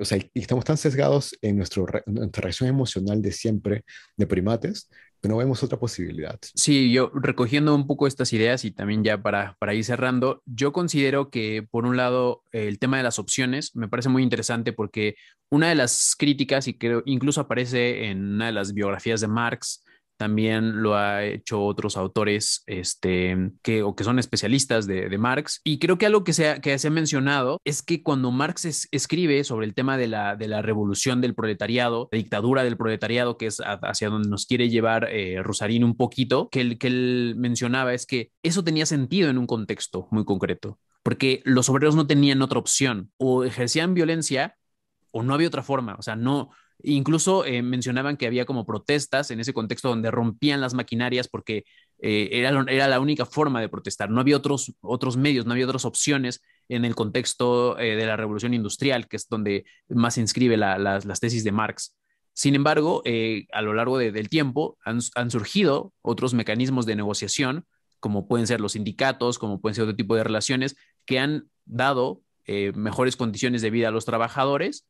o sea, estamos tan sesgados en nuestra reacción emocional de siempre de primates no vemos otra posibilidad. Sí, yo recogiendo un poco estas ideas y también ya para, para ir cerrando, yo considero que por un lado el tema de las opciones me parece muy interesante porque una de las críticas, y creo incluso aparece en una de las biografías de Marx, también lo ha hecho otros autores este, que, o que son especialistas de, Marx. Y creo que algo que se ha, que se ha mencionado es que cuando Marx escribe sobre el tema de la, de la revolución del proletariado, la dictadura del proletariado, que es hacia donde nos quiere llevar eh, Rosarín un poquito, que el que él mencionaba es que eso tenía sentido en un contexto muy concreto, porque los obreros no tenían otra opción, o ejercían violencia o no había otra forma, o sea, no, Incluso eh, mencionaban que había como protestas en ese contexto donde rompían las maquinarias porque eh, era, la única forma de protestar. No había otros, medios, no había otras opciones en el contexto eh, de la revolución industrial, que es donde más se inscribe las tesis de Marx. Sin embargo, a lo largo del tiempo han, surgido otros mecanismos de negociación, como pueden ser los sindicatos, como pueden ser otro tipo de relaciones, que han dado mejores condiciones de vida a los trabajadores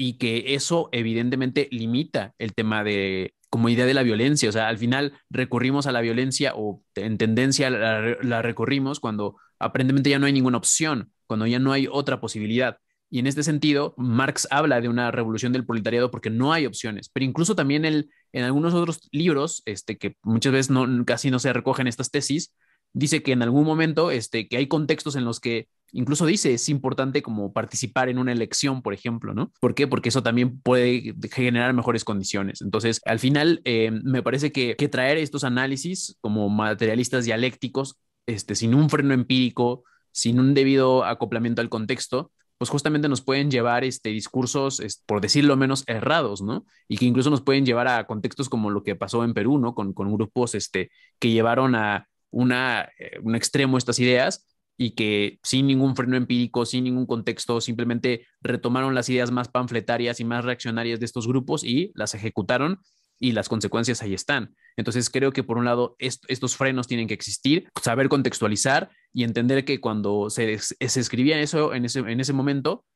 y que eso evidentemente limita el tema de como idea de la violencia. O sea, al final recurrimos a la violencia o en tendencia la, recorrimos recurrimos cuando aparentemente ya no hay ninguna opción, cuando ya no hay otra posibilidad. Y en este sentido, Marx habla de una revolución del proletariado porque no hay opciones, pero incluso también el, en algunos otros libros, este, que muchas veces casi no se recogen estas tesis, dice que en algún momento este, que hay contextos en los que Incluso dice, es importante como participar en una elección, por ejemplo, ¿no? ¿Por qué? Porque eso también puede generar mejores condiciones. Entonces, al final, eh, me parece que, traer estos análisis como materialistas dialécticos, este, sin un freno empírico, sin un debido acoplamiento al contexto, pues justamente nos pueden llevar este, discursos, por decirlo menos, errados, ¿no? Y que incluso nos pueden llevar a contextos como lo que pasó en Perú, ¿no? Con, con grupos este, que llevaron a una, eh, un extremo estas ideas y que sin ningún freno empírico, sin ningún contexto, simplemente retomaron las ideas más panfletarias y más reaccionarias de estos grupos y las ejecutaron y las consecuencias ahí están. Entonces creo que por un lado estos frenos tienen que existir, saber contextualizar y entender que cuando se, se escribía eso en ese, momento,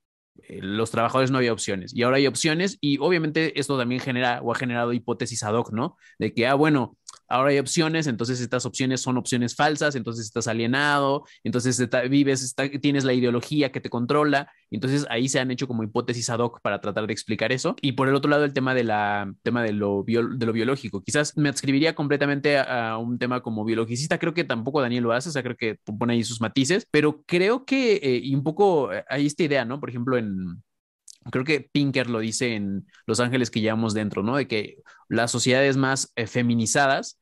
eh, los trabajadores no había opciones y ahora hay opciones y obviamente esto también genera o ha generado hipótesis ad hoc, ¿no? De que, ah, bueno, ahora hay opciones, entonces estas opciones son opciones falsas, entonces estás alienado, entonces vives, tienes la ideología que te controla, entonces ahí se han hecho como hipótesis ad hoc para tratar de explicar eso. Y por el otro lado, el tema de, la, tema de, lo, de lo biológico. Quizás me adscribiría completamente a, un tema como biologicista, creo que tampoco Daniel lo hace, o sea, creo que pone ahí sus matices, pero creo que, eh, un poco eh, hay esta idea, ¿no? Por ejemplo, en creo que Pinker lo dice en Los Ángeles que llevamos dentro, ¿no? De que las sociedades más eh, feminizadas,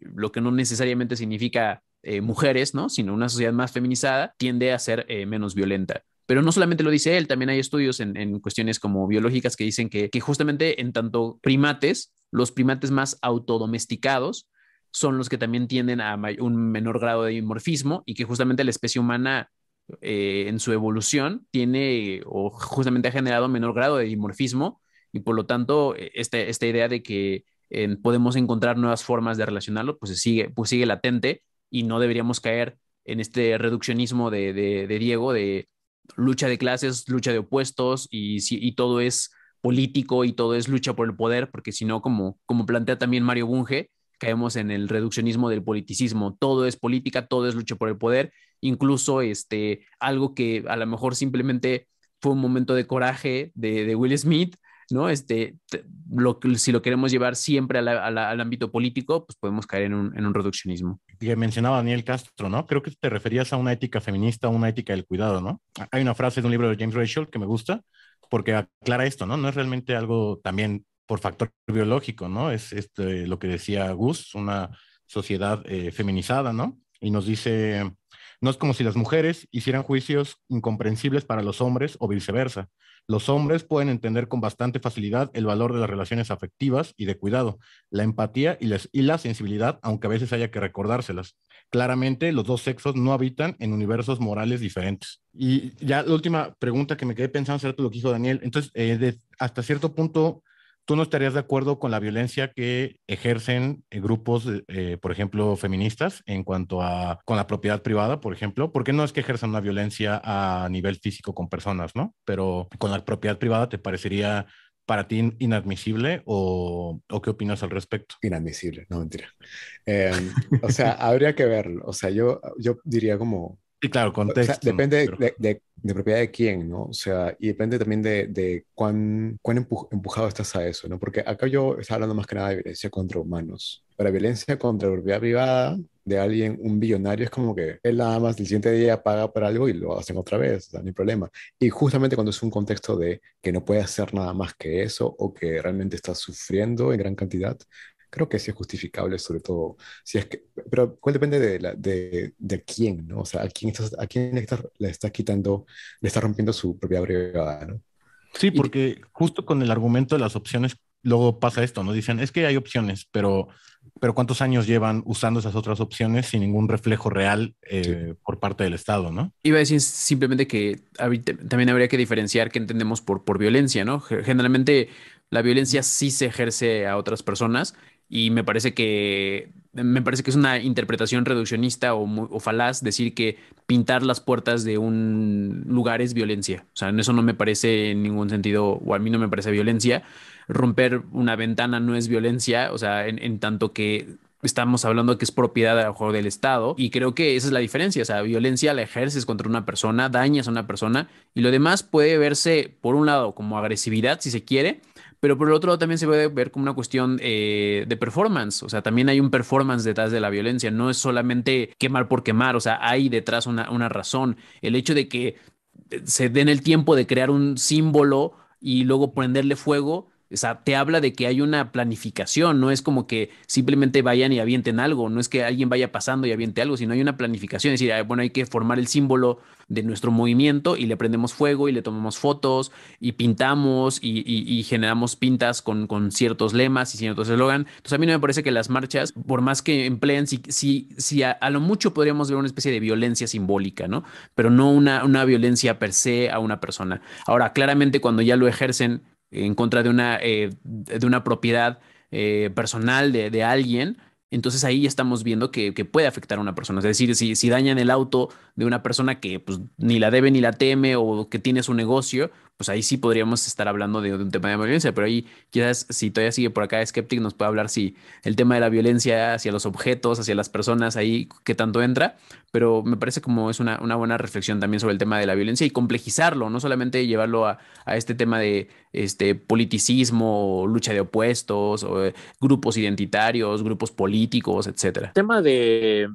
lo que no necesariamente significa eh, mujeres, ¿no? Sino una sociedad más feminizada tiende a ser eh, menos violenta. Pero no solamente lo dice él, también hay estudios en, cuestiones como biológicas que dicen que, justamente en tanto primates, los primates más autodomesticados son los que también tienden a un menor grado de dimorfismo y que justamente la especie humana en su evolución tiene o justamente ha generado menor grado de dimorfismo y por lo tanto, eh, este, esta idea de que eh, podemos encontrar nuevas formas de relacionarlo, pues sigue, pues sigue latente y no deberíamos caer en este reduccionismo de, Diego, de lucha de clases, lucha de opuestos y, y todo es político y todo es lucha por el poder, porque si no, como, como plantea también Mario Bunge, caemos en el reduccionismo del politicismo. Todo es política, todo es lucha por el poder, incluso este, algo que a lo mejor simplemente fue un momento de coraje de Will Smith, ¿no? Este, lo, si lo queremos llevar siempre al ámbito político, pues podemos caer en un, en un reduccionismo. Que mencionaba Daniel Castro, ¿no? Creo que te referías a una ética feminista, una ética del cuidado, ¿no? Ah, hay una frase de un libro de James Rachel que me gusta porque aclara esto, ¿no? No es realmente algo también por factor biológico, ¿no? Es este, lo que decía Gus, una sociedad eh, feminizada, ¿no? Y nos dice, no es como si las mujeres hicieran juicios incomprensibles para los hombres o viceversa. Los hombres pueden entender con bastante facilidad el valor de las relaciones afectivas y de cuidado, la empatía y, la sensibilidad, aunque a veces haya que recordárselas. Claramente, los dos sexos no habitan en universos morales diferentes. Y ya la última pregunta que me quedé pensando, ¿cierto? Lo que dijo Daniel. Entonces, eh, hasta cierto punto, ¿Tú no estarías de acuerdo con la violencia que ejercen eh, grupos, eh, por ejemplo, feministas en cuanto a con la propiedad privada, por ejemplo? Porque no es que ejerzan una violencia a nivel físico con personas, ¿no? Pero con la propiedad privada te parecería para ti inadmisible o, qué opinas al respecto? Inadmisible, no mentira. Em, o sea, habría que verlo. O sea, yo, yo diría como y claro, contexto. depende de, propiedad de quién, ¿no? O sea, y depende también de, de cuán, cuán empujado estás a eso, ¿no? Porque acá yo estaba hablando más que nada de violencia contra humanos. Para violencia contra propiedad privada de alguien, un billonario, es como que él nada más el siguiente día paga por algo y lo hacen otra vez, o no hay problema. Y justamente cuando es un contexto de que no puede hacer nada más que eso o que realmente está sufriendo en gran cantidad, creo que sí es justificable, sobre todo, si es que, pero ¿cuál depende de, quién, ¿no? O sea, a quién, a quién le está quitando, le está rompiendo su propia brevedad, ¿no? Sí, porque justo con el argumento de las opciones, luego pasa esto, ¿no? Dicen, es que hay opciones, pero, pero ¿cuántos años llevan usando esas otras opciones sin ningún reflejo real eh, por parte del Estado, ¿no? Iba a decir simplemente que también habría que diferenciar qué entendemos por, por violencia, ¿no? Generalmente la violencia sí se ejerce a otras personas y me parece que me parece que es una interpretación reduccionista o, falaz decir que pintar las puertas de un lugar es violencia. O sea, en eso no me parece en ningún sentido, o a mí no me parece violencia. Romper una ventana no es violencia, o sea, en, tanto que estamos hablando que es propiedad del Estado y creo que esa es la diferencia, o sea, violencia la ejerces contra una persona, dañas a una persona y lo demás puede verse por un lado como agresividad si se quiere, pero por el otro lado también se puede ver como una cuestión eh, de performance, o sea, también hay un performance detrás de la violencia, no es solamente quemar por quemar, o sea, hay detrás una, una razón, el hecho de que eh, se den el tiempo de crear un símbolo y luego prenderle fuego, o sea, te habla de que hay una planificación, no es como que simplemente vayan y avienten algo, no es que alguien vaya pasando y aviente algo, sino hay una planificación, es decir, ah, bueno, hay que formar el símbolo de nuestro movimiento y le prendemos fuego y le tomamos fotos y pintamos y, generamos pintas con, con, ciertos lemas y ciertos eslogan. Entonces a mí no me parece que las marchas, por más que empleen, si, si, si a, lo mucho podríamos ver una especie de violencia simbólica, ¿no? Pero no una, una violencia per se a una persona. Ahora, claramente cuando ya lo ejercen en contra de una, eh, de una propiedad eh, personal de, de, alguien, entonces ahí estamos viendo que, puede afectar a una persona. Es decir, si, si dañan el auto de una persona que pues, ni la debe ni la teme o que tiene su negocio, pues ahí sí podríamos estar hablando de, un tema de violencia, pero ahí quizás si todavía sigue por acá Skeptic nos puede hablar si el tema de la violencia hacia los objetos, hacia las personas, ahí qué tanto entra, pero me parece como es una, buena reflexión también sobre el tema de la violencia y complejizarlo, no solamente llevarlo a, este tema de este, politicismo, lucha de opuestos, o, eh, grupos identitarios, grupos políticos, etcétera. El tema de,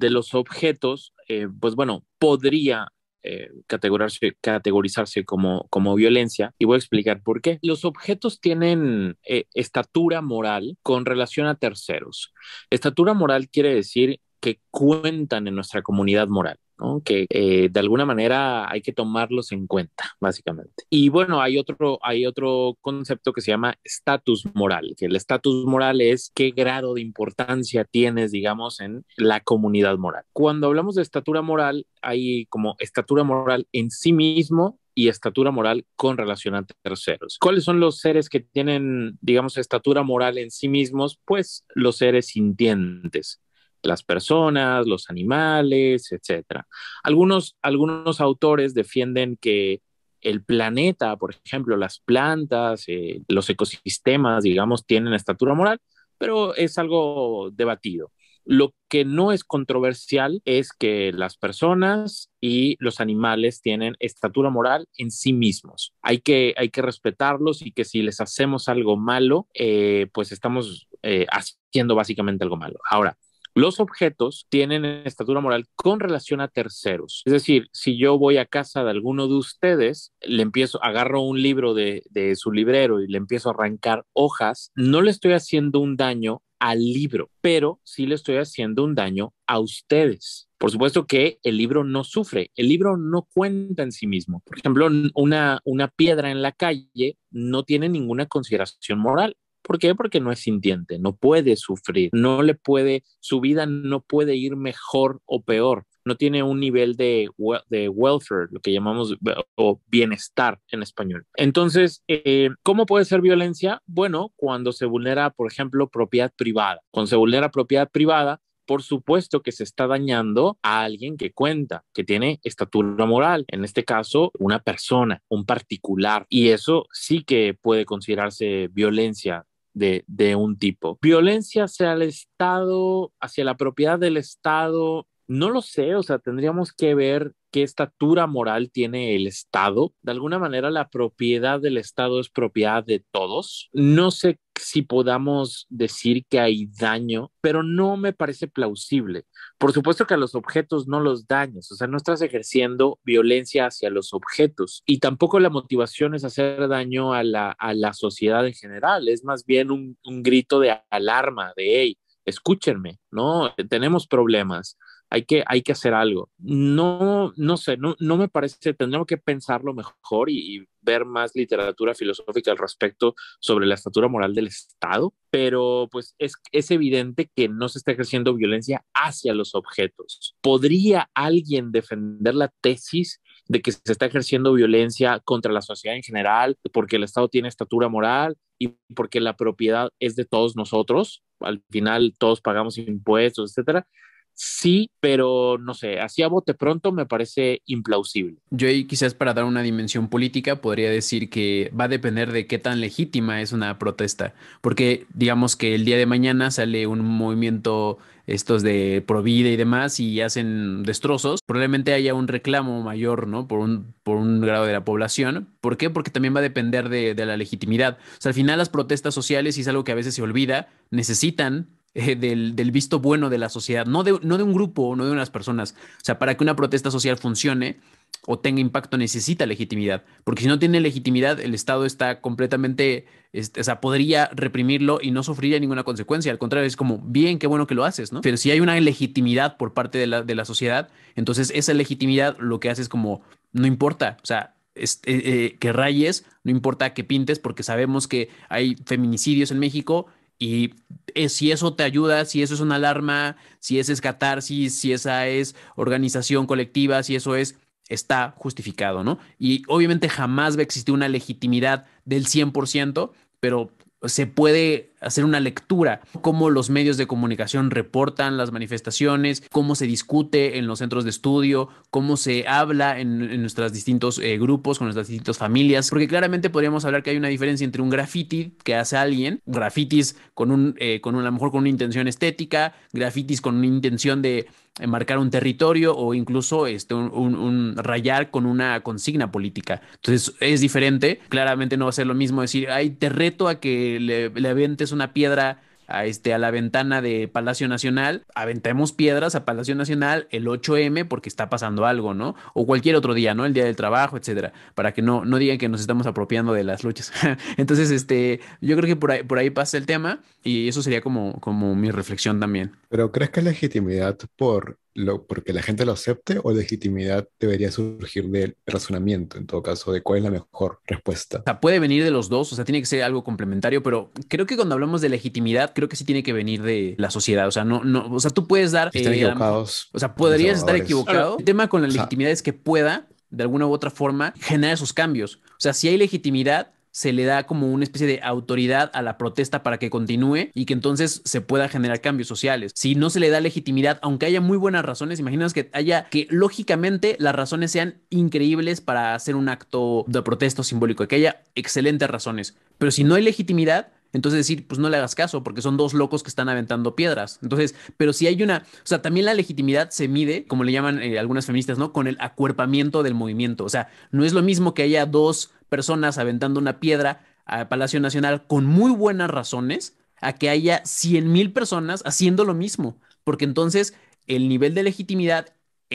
los objetos, eh, pues bueno, podría eh, categorizarse, como, violencia y voy a explicar por qué. Los objetos tienen eh, estatura moral con relación a terceros. Estatura moral quiere decir que cuentan en nuestra comunidad moral que eh, de alguna manera hay que tomarlos en cuenta, básicamente. Y bueno, hay otro, hay otro concepto que se llama estatus moral, que el estatus moral es qué grado de importancia tienes, digamos, en la comunidad moral. Cuando hablamos de estatura moral, hay como estatura moral en sí mismo y estatura moral con relación a terceros. ¿Cuáles son los seres que tienen, digamos, estatura moral en sí mismos? Pues los seres sintientes, las personas, los animales, etcétera. Algunos, algunos autores defienden que el planeta, por ejemplo, las plantas, eh, los ecosistemas, digamos, tienen estatura moral, pero es algo debatido. Lo que no es controversial es que las personas y los animales tienen estatura moral en sí mismos. Hay que, hay que respetarlos y que si les hacemos algo malo, eh, pues estamos eh, haciendo básicamente algo malo. Ahora, los objetos tienen estatura moral con relación a terceros. Es decir, si yo voy a casa de alguno de ustedes, le empiezo, agarro un libro de, su librero y le empiezo a arrancar hojas, no le estoy haciendo un daño al libro, pero sí le estoy haciendo un daño a ustedes. Por supuesto que el libro no sufre, el libro no cuenta en sí mismo. Por ejemplo, una, una piedra en la calle no tiene ninguna consideración moral. ¿Por qué? Porque no es sintiente, no puede sufrir, no le puede, su vida no puede ir mejor o peor, no tiene un nivel de, welfare, lo que llamamos eh, o bienestar en español. Entonces, eh, ¿cómo puede ser violencia? Bueno, cuando se vulnera, por ejemplo, propiedad privada. Cuando se vulnera propiedad privada, por supuesto que se está dañando a alguien que cuenta, que tiene estatura moral, en este caso una persona, un particular, y eso sí que puede considerarse violencia de, de un tipo. Violencia hacia el Estado, hacia la propiedad del Estado no lo sé, o sea, tendríamos que ver qué estatura moral tiene el Estado. De alguna manera, la propiedad del Estado es propiedad de todos. No sé si podamos decir que hay daño, pero no me parece plausible. Por supuesto que a los objetos no los daños, o sea, no estás ejerciendo violencia hacia los objetos y tampoco la motivación es hacer daño a la, sociedad en general, es más bien un, grito de alarma, de, hey, escúchenme, ¿no? Tenemos problemas hay que, hay que hacer algo. No, no sé, no, no me parece, tendremos que pensarlo mejor y, ver más literatura filosófica al respecto sobre la estatura moral del Estado, pero pues es, es evidente que no se está ejerciendo violencia hacia los objetos. ¿Podría alguien defender la tesis de que se está ejerciendo violencia contra la sociedad en general, porque el Estado tiene estatura moral y porque la propiedad es de todos nosotros, al final todos pagamos impuestos, etcétera sí, pero no sé, así a bote pronto me parece implausible. Yo ahí quizás para dar una dimensión política podría decir que va a depender de qué tan legítima es una protesta, porque digamos que el día de mañana sale un movimiento estos de Provida y demás y hacen destrozos, probablemente haya un reclamo mayor, ¿no? Por un, por un grado de la población. ¿Por qué? Porque también va a depender de, de la legitimidad. O sea, al final las protestas sociales, y es algo que a veces se olvida, necesitan eh, del, visto bueno de la sociedad, no de, no de un grupo, no de unas personas. O sea, para que una protesta social funcione o tenga impacto necesita legitimidad, porque si no tiene legitimidad, el Estado está completamente, este, o sea, podría reprimirlo y no sufriría ninguna consecuencia. Al contrario, es como, bien, qué bueno que lo haces, ¿no? Pero si hay una legitimidad por parte de la, de la sociedad, entonces esa legitimidad lo que hace es como, no importa, o sea, eh, eh, que rayes, no importa que pintes, porque sabemos que hay feminicidios en México y eh, si eso te ayuda, si eso es una alarma, si es catarsis, si esa es organización colectiva, si eso es, está justificado, ¿no? Y obviamente jamás va a existir una legitimidad del 100%, pero se puede hacer una lectura, cómo los medios de comunicación reportan las manifestaciones, cómo se discute en los centros de estudio, cómo se habla en, nuestros distintos eh, grupos, con nuestras distintas familias, porque claramente podríamos hablar que hay una diferencia entre un graffiti que hace alguien, grafitis con un, eh, con un, a lo mejor con una intención estética, grafitis con una intención de eh, marcar un territorio o incluso este, un, rayar con una consigna política. Entonces es diferente, claramente no va a ser lo mismo decir, ay, te reto a que le, le avientes una piedra a, este, a la ventana de Palacio Nacional, aventemos piedras a Palacio Nacional el 8M porque está pasando algo, ¿no? O cualquier otro día, ¿no? El día del trabajo, etcétera, para que no, no digan que nos estamos apropiando de las luchas. Entonces, este, yo creo que por ahí, por ahí pasa el tema y eso sería como, como mi reflexión también. Pero ¿crees que legitimidad por lo, porque la gente lo acepte o legitimidad debería surgir del razonamiento, en todo caso, de cuál es la mejor respuesta. O sea, puede venir de los dos, o sea, tiene que ser algo complementario, pero creo que cuando hablamos de legitimidad, creo que sí tiene que venir de la sociedad, o sea, no, no, o sea, tú puedes dar... estar eh, equivocados. O sea, podrías estar equivocado. El tema con la legitimidad es que pueda de alguna u otra forma generar esos cambios. O sea, si hay legitimidad, se le da como una especie de autoridad a la protesta para que continúe y que entonces se pueda generar cambios sociales. Si no se le da legitimidad, aunque haya muy buenas razones, imagínense que haya que lógicamente las razones sean increíbles para hacer un acto de protesto simbólico, que haya excelentes razones, pero si no hay legitimidad, entonces decir, pues no le hagas caso porque son dos locos que están aventando piedras. Entonces, pero si hay una, o sea, también la legitimidad se mide, como le llaman eh, algunas feministas, ¿no? Con el acuerpamiento del movimiento. O sea, no es lo mismo que haya dos personas aventando una piedra a Palacio Nacional con muy buenas razones a que haya cien mil personas haciendo lo mismo, porque entonces el nivel de legitimidad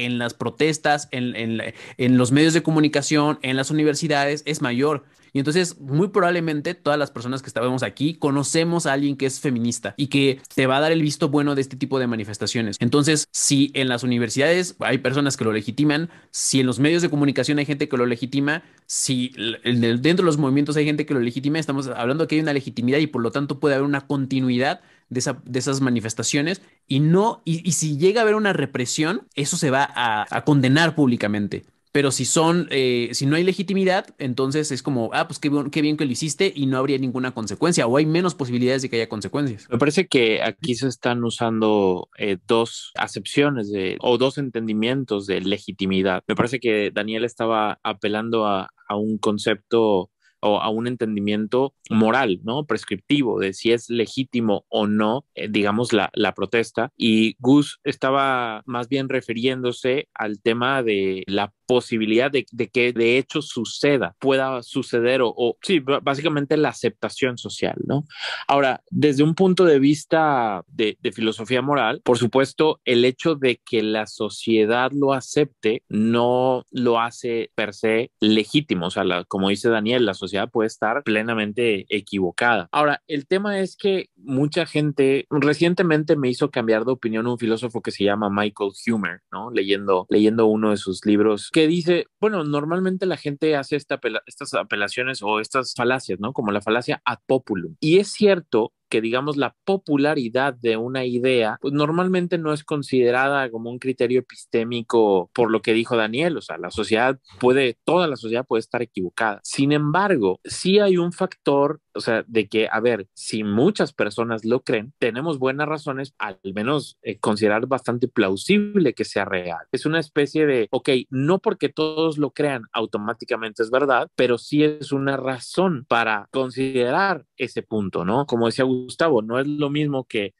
en las protestas, en, en, los medios de comunicación, en las universidades, es mayor. Y entonces, muy probablemente todas las personas que estábamos aquí conocemos a alguien que es feminista y que te va a dar el visto bueno de este tipo de manifestaciones. Entonces, si en las universidades hay personas que lo legitiman, si en los medios de comunicación hay gente que lo legitima, si dentro de los movimientos hay gente que lo legitima, estamos hablando que hay una legitimidad y por lo tanto puede haber una continuidad de, esas manifestaciones y no, y, si llega a haber una represión, eso se va a, condenar públicamente. Pero si son, eh, si no hay legitimidad, entonces es como, ah, pues qué, qué, bien que lo hiciste y no habría ninguna consecuencia o hay menos posibilidades de que haya consecuencias. Me parece que aquí se están usando eh, dos acepciones o dos entendimientos de legitimidad. Me parece que Daniel estaba apelando a un concepto o a un entendimiento moral, ¿no? Prescriptivo de si es legítimo o no, eh, digamos, la, la protesta. Y Gus estaba más bien refiriéndose al tema de la posibilidad de, que de hecho suceda, pueda suceder o, sí, básicamente la aceptación social, ¿no? Ahora, desde un punto de vista de, filosofía moral, por supuesto, el hecho de que la sociedad lo acepte no lo hace per se legítimo, o sea, como dice Daniel, la sociedad puede estar plenamente equivocada. Ahora, el tema es que mucha gente recientemente me hizo cambiar de opinión un filósofo que se llama Michael Humer, ¿no? Leyendo, leyendo uno de sus libros que dice, bueno, normalmente la gente hace esta, estas apelaciones o estas falacias, ¿no? Como la falacia ad populum. Y es cierto que digamos la popularidad de una idea pues normalmente no es considerada como un criterio epistémico por lo que dijo Daniel, o sea, la sociedad puede, toda la sociedad puede estar equivocada. Sin embargo, sí hay un factor o sea, de que, a ver, si muchas personas lo creen, tenemos buenas razones, al menos eh, considerar bastante plausible que sea real. Es una especie de, ok, no porque todos lo crean automáticamente es verdad, pero sí es una razón para considerar ese punto, ¿no? Como decía Gustavo, no es lo mismo que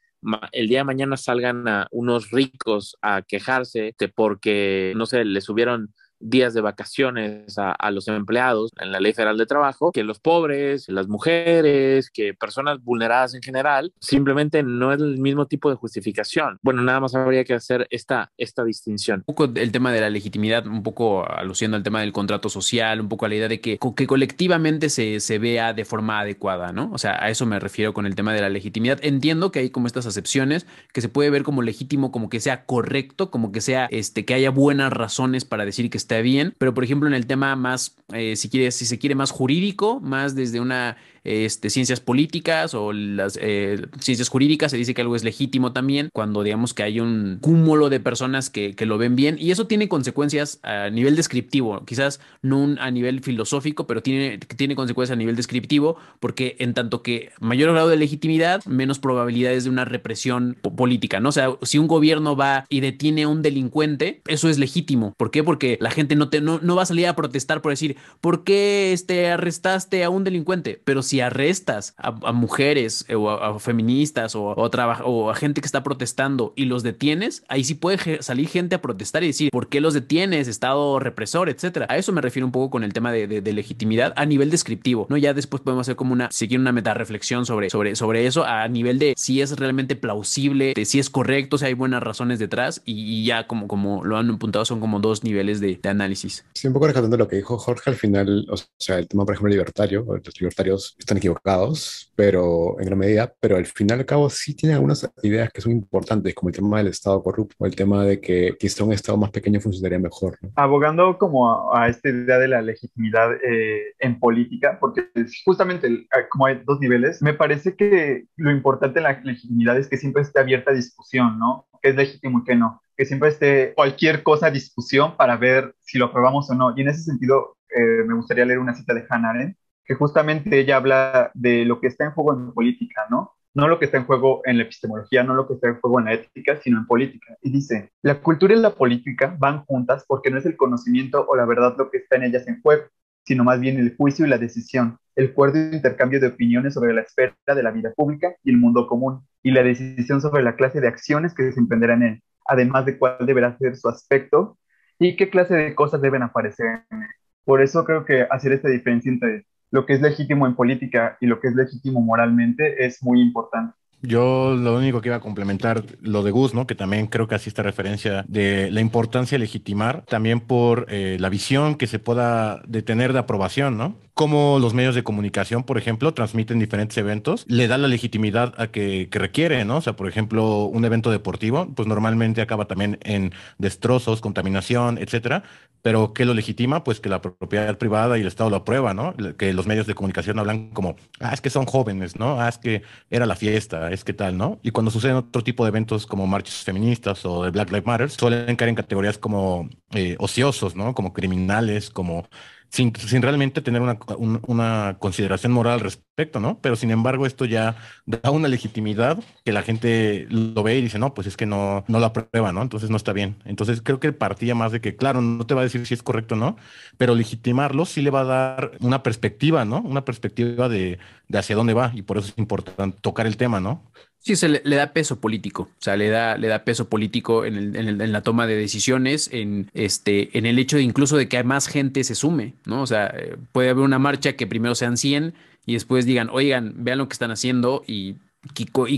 el día de mañana salgan a unos ricos a quejarse porque, no sé, les subieron días de vacaciones a, los empleados en la Ley Federal de Trabajo, que los pobres, las mujeres, que personas vulneradas en general, simplemente no es el mismo tipo de justificación. Bueno, nada más habría que hacer esta, esta distinción. Un poco el tema de la legitimidad, un poco aluciendo al tema del contrato social, un poco a la idea de que, que colectivamente se, se vea de forma adecuada, ¿no? O sea, a eso me refiero con el tema de la legitimidad. Entiendo que hay como estas acepciones que se puede ver como legítimo, como que sea correcto, como que sea, este, que haya buenas razones para decir que está está bien, pero por ejemplo en el tema más, eh, si, quiere, si se quiere más jurídico, más desde una este, ciencias políticas o las eh, ciencias jurídicas, se dice que algo es legítimo también, cuando digamos que hay un cúmulo de personas que, que lo ven bien y eso tiene consecuencias a nivel descriptivo, quizás no a nivel filosófico, pero tiene, tiene consecuencias a nivel descriptivo porque en tanto que mayor grado de legitimidad, menos probabilidades de una represión política, ¿no? O sea, si un gobierno va y detiene a un delincuente, eso es legítimo. ¿Por qué? Porque la gente no, no, va a salir a protestar por decir, ¿por qué este, arrestaste a un delincuente? Pero si arrestas a, mujeres eh, o a, feministas o, o, a gente que está protestando y los detienes, ahí sí puede salir gente a protestar y decir, ¿por qué los detienes? Estado represor, etcétera. A eso me refiero un poco con el tema de, legitimidad a nivel descriptivo, ¿no? Ya después podemos hacer como una, seguir una reflexión sobre, sobre, sobre eso a nivel de si es realmente plausible, de si es correcto, si hay buenas razones detrás y, ya como, como lo han apuntado son como dos niveles de, análisis. Sí, un poco rescatando lo que dijo Jorge al final, o sea, el tema, por ejemplo, libertario, los libertarios están equivocados, pero en gran medida, pero al final y al cabo sí tienen algunas ideas que son importantes, como el tema del Estado corrupto, el tema de que quizá un Estado más pequeño funcionaría mejor. ¿no? Abogando como a, esta idea de la legitimidad eh, en política, porque justamente ah, como hay dos niveles, me parece que lo importante en la legitimidad es que siempre esté abierta a discusión, ¿no? Que es legítimo y qué no? Que siempre esté cualquier cosa a discusión para ver si lo aprobamos o no. Y en ese sentido, eh, me gustaría leer una cita de Hannah Arendt, que justamente ella habla de lo que está en juego en política, ¿no? No lo que está en juego en la epistemología, no lo que está en juego en la ética, sino en política. Y dice, la cultura y la política van juntas porque no es el conocimiento o la verdad lo que está en ellas en juego, sino más bien el juicio y la decisión, el y intercambio de opiniones sobre la esfera de la vida pública y el mundo común, y la decisión sobre la clase de acciones que se emprenderán en él, además de cuál deberá ser su aspecto y qué clase de cosas deben aparecer en él. Por eso creo que hacer esta diferencia entre lo que es legítimo en política y lo que es legítimo moralmente es muy importante. Yo lo único que iba a complementar lo de Gus, ¿no? Que también creo que así esta referencia de la importancia de legitimar, también por eh, la visión que se pueda tener de aprobación, ¿no? Cómo los medios de comunicación, por ejemplo, transmiten diferentes eventos, le da la legitimidad a que, requiere, ¿no? O sea, por ejemplo, un evento deportivo, pues normalmente acaba también en destrozos, contaminación, etcétera. Pero ¿qué lo legitima? Pues que la propiedad privada y el Estado lo aprueba, ¿no? Que los medios de comunicación hablan como, ah, es que son jóvenes, ¿no? Ah, es que era la fiesta, es qué tal, ¿no? Y cuando suceden otro tipo de eventos como marchas feministas o de Black Lives Matter, suelen caer en categorías como eh, ociosos, ¿no? Como criminales, como sin, realmente tener una, consideración moral al respecto, ¿no? Pero sin embargo, esto ya da una legitimidad que la gente lo ve y dice, no, pues es que no, no la aprueba, ¿no? Entonces no está bien. Entonces creo que partía más de que, claro, no te va a decir si es correcto o no, pero legitimarlo sí le va a dar una perspectiva, ¿no? Una perspectiva de, de hacia dónde va y por eso es importante tocar el tema, ¿no? Sí, se le, da peso político, o sea, le da, le da peso político en, la toma de decisiones, en, este, en el hecho incluso de que más gente se sume, ¿no? O sea, eh, puede haber una marcha que primero sean 100 y después digan, oigan, vean lo que están haciendo y,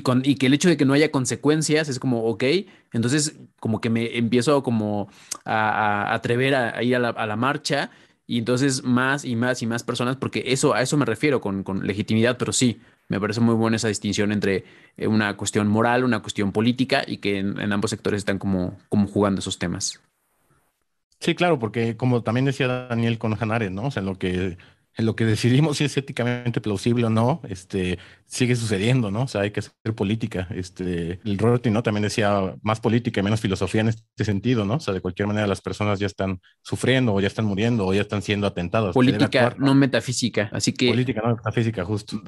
con, que el hecho de que no haya consecuencias es como, ok, entonces como que me empiezo como a, atrever a, ir a la, marcha y entonces más y más y más personas, porque eso a eso me refiero con legitimidad, pero sí, me parece muy buena esa distinción entre eh, una cuestión moral, una cuestión política y que en, ambos sectores están como, como jugando esos temas. Sí, claro, porque como también decía Daniel con Janares, ¿no? O sea, lo que en lo que decidimos si es éticamente plausible o no, este, sigue sucediendo, ¿no? O sea, hay que hacer política. Este, el Robert también decía más política y menos filosofía en este sentido, ¿no? O sea, de cualquier manera las personas ya están sufriendo o ya están muriendo o ya están siendo atentadas. Política ¿no? metafísica, así que... Política no metafísica, justo.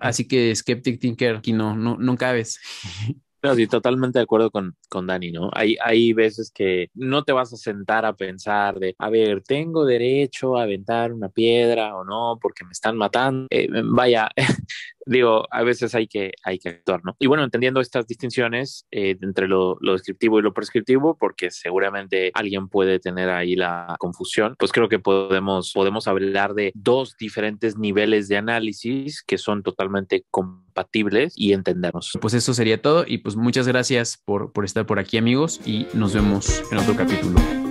Así que Skeptic Tinker, aquí no, no, no cabes. No, sí, totalmente de acuerdo con, con Dani, ¿no? Hay, hay veces que no te vas a sentar a pensar de, a ver, ¿tengo derecho a aventar una piedra o no? Porque me están matando. Eh, vaya, digo, a veces hay que, hay que actuar, ¿no? Y bueno, entendiendo estas distinciones eh, entre lo, descriptivo y lo prescriptivo, porque seguramente alguien puede tener ahí la confusión, pues creo que podemos, podemos hablar de dos diferentes niveles de análisis que son totalmente compatibles y entendernos. Pues eso sería todo y pues muchas gracias por, por estar por aquí amigos y nos vemos en otro capítulo.